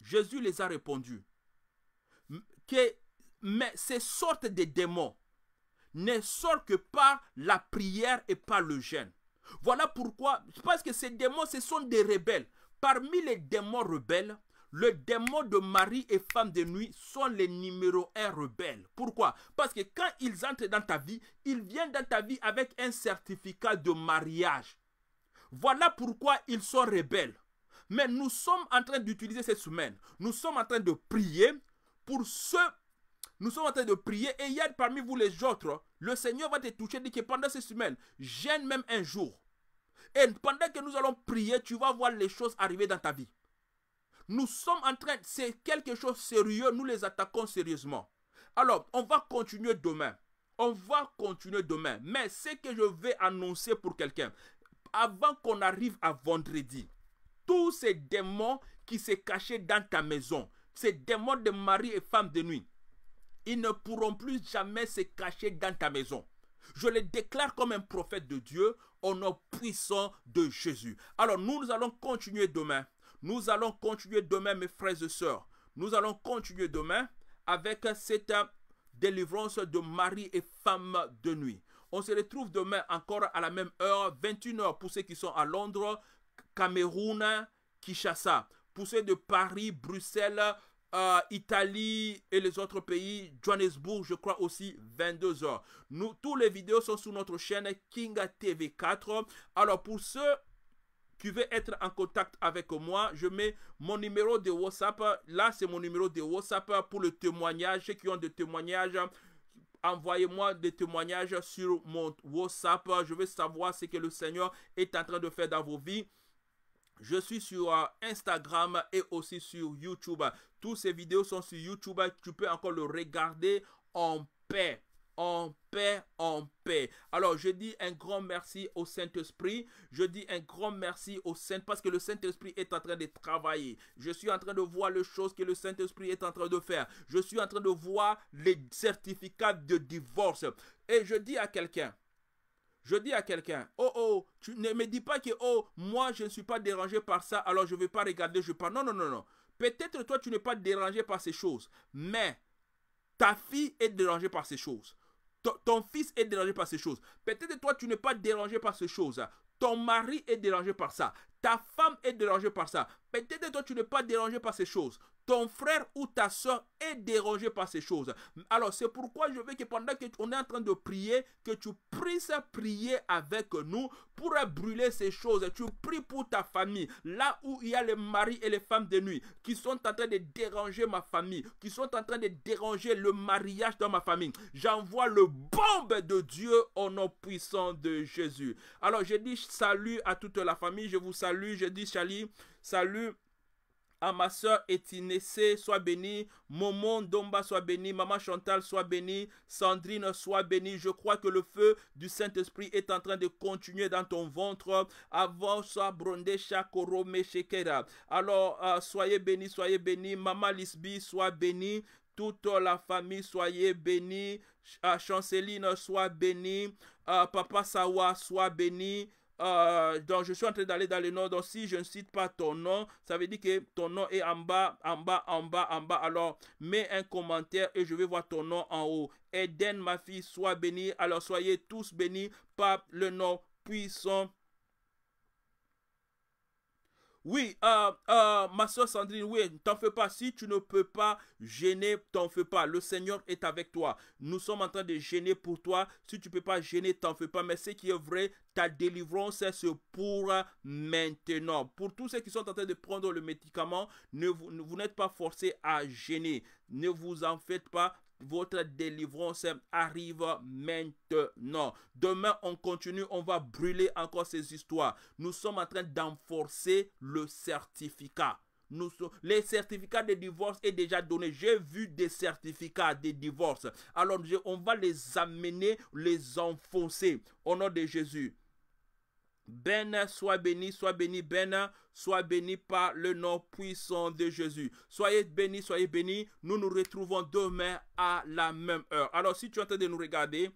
Speaker 1: Jésus les a répondu que mais ces sortes de démons ne sortent que par la prière et par le jeûne. Voilà pourquoi, parce que ces démons, ce sont des rebelles. Parmi les démons rebelles, le démon de mari et femme de nuit sont les numéro un rebelles. Pourquoi Parce que quand ils entrent dans ta vie, ils viennent dans ta vie avec un certificat de mariage. Voilà pourquoi ils sont rebelles. Mais nous sommes en train d'utiliser cette semaine. Nous sommes en train de prier pour ceux nous sommes en train de prier et hier parmi vous les autres, le Seigneur va te toucher, dit que pendant ces semaines, gêne même un jour. Et pendant que nous allons prier, tu vas voir les choses arriver dans ta vie. Nous sommes en train, c'est quelque chose de sérieux, nous les attaquons sérieusement. Alors, on va continuer demain. On va continuer demain. Mais ce que je vais annoncer pour quelqu'un, avant qu'on arrive à vendredi, tous ces démons qui se cachaient dans ta maison, ces démons de mari et femme de nuit, ils ne pourront plus jamais se cacher dans ta maison. Je les déclare comme un prophète de Dieu au nom puissant de Jésus. Alors nous, nous allons continuer demain. Nous allons continuer demain, mes frères et sœurs. Nous allons continuer demain avec cette délivrance de mari et femme de nuit. On se retrouve demain encore à la même heure, 21h pour ceux qui sont à Londres, Cameroun, Kinshasa. Pour ceux de Paris, Bruxelles, euh, Italie et les autres pays, Johannesburg, je crois aussi 22h. Nous, tous les vidéos sont sur notre chaîne King TV 4. Alors pour ceux qui veulent être en contact avec moi, je mets mon numéro de WhatsApp. Là, c'est mon numéro de WhatsApp pour le témoignage. Ceux qui ont des témoignages, envoyez-moi des témoignages sur mon WhatsApp. Je veux savoir ce que le Seigneur est en train de faire dans vos vies. Je suis sur euh, Instagram et aussi sur YouTube. Toutes ces vidéos sont sur YouTube. Tu peux encore le regarder en paix. En paix, en paix. Alors, je dis un grand merci au Saint-Esprit. Je dis un grand merci au Saint parce que le Saint-Esprit est en train de travailler. Je suis en train de voir les choses que le Saint-Esprit est en train de faire. Je suis en train de voir les certificats de divorce. Et je dis à quelqu'un, je dis à quelqu'un, oh oh, tu ne me dis pas que, oh, moi je ne suis pas dérangé par ça, alors je ne vais pas regarder, je pas Non, non, non, non. Peut-être toi tu n'es pas dérangé par ces choses, mais ta fille est dérangée par ces choses. ton fils est dérangé par ces choses. Peut-être toi tu n'es pas dérangé par ces choses. Ton mari est dérangé par ça. Ta femme est dérangée par ça. Peut-être toi, tu n'es pas dérangé par ces choses ton frère ou ta soeur est dérangé par ces choses. Alors c'est pourquoi je veux que pendant qu'on est en train de prier, que tu puisses prier avec nous pour brûler ces choses. Tu pries pour ta famille, là où il y a les maris et les femmes de nuit qui sont en train de déranger ma famille, qui sont en train de déranger le mariage dans ma famille. J'envoie le bombe de Dieu au nom puissant de Jésus. Alors je dis salut à toute la famille, je vous salue, je dis salut. salut à ah, ma soeur Etinessé, sois bénie. Momon Domba, sois bénie. Maman Chantal, sois bénie. Sandrine, sois bénie. Je crois que le feu du Saint-Esprit est en train de continuer dans ton ventre. Avant, sois brondé, chakoro, meshekera. Alors, ah, soyez béni, soyez bénis. Maman Lisby, sois bénie. Toute la famille, soyez bénie. Ah, Chanceline, sois bénie. Papa Sawa, sois béni. Euh, donc je suis en train d'aller dans le nord. donc si je ne cite pas ton nom, ça veut dire que ton nom est en bas, en bas, en bas, en bas. Alors, mets un commentaire et je vais voir ton nom en haut. Eden, ma fille, sois bénie. Alors, soyez tous bénis par le nom puissant oui, euh, euh, ma soeur Sandrine, oui, ne t'en fais pas. Si tu ne peux pas gêner, t'en fais pas. Le Seigneur est avec toi. Nous sommes en train de gêner pour toi. Si tu ne peux pas gêner, t'en fais pas. Mais ce qui est vrai, ta délivrance, c'est pour maintenant. Pour tous ceux qui sont en train de prendre le médicament, ne vous, vous n'êtes pas forcés à gêner. Ne vous en faites pas votre délivrance arrive maintenant. Demain, on continue, on va brûler encore ces histoires. Nous sommes en train d'enforcer le certificat. Nous, les certificats de divorce est déjà donné. J'ai vu des certificats de divorce. Alors, on va les amener, les enfoncer au nom de Jésus. Ben, soit béni, soit béni, Ben, soit béni par le nom puissant de Jésus. Soyez béni, soyez béni. Nous nous retrouvons demain à la même heure. Alors, si tu es en train de nous regarder,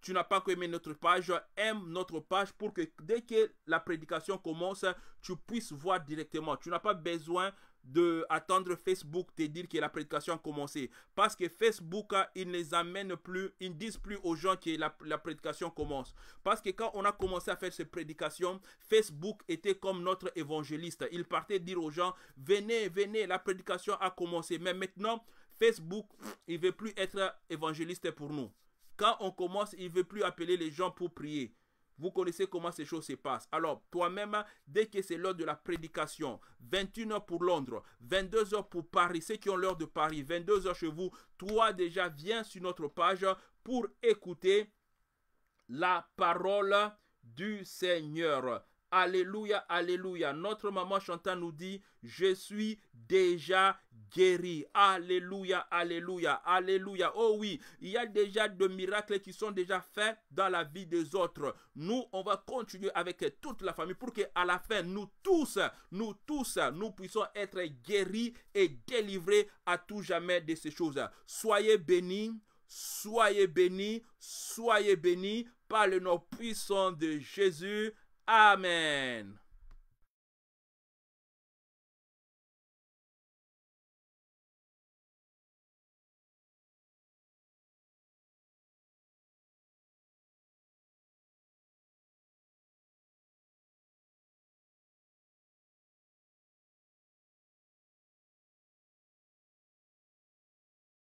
Speaker 1: tu n'as pas aimé notre page, aime notre page pour que dès que la prédication commence, tu puisses voir directement. Tu n'as pas besoin de attendre Facebook de dire que la prédication a commencé. Parce que Facebook, hein, il ne les amène plus, ils ne disent plus aux gens que la, la, prédication commence. Parce que quand on a commencé à faire cette prédications, Facebook était comme notre évangéliste. Il partait dire aux gens, venez, venez, la prédication a commencé. Mais maintenant, Facebook, il ne veut plus être évangéliste pour nous. Quand on commence, il ne veut plus appeler les gens pour prier. Vous connaissez comment ces choses se passent. Alors, toi-même, dès que c'est l'heure de la prédication, 21h pour Londres, 22h pour Paris, ceux qui ont l'heure de Paris, 22h chez vous, toi déjà viens sur notre page pour écouter la parole du Seigneur. Alléluia, Alléluia. Notre maman Chantant nous dit, je suis déjà guéri. Alléluia, Alléluia, Alléluia. Oh oui, il y a déjà de miracles qui sont déjà faits dans la vie des autres. Nous, on va continuer avec toute la famille pour que à la fin, nous tous, nous tous, nous puissions être guéris et délivrés à tout jamais de ces choses. Soyez bénis. Soyez bénis, soyez bénis par le nom puissant de Jésus. Amen.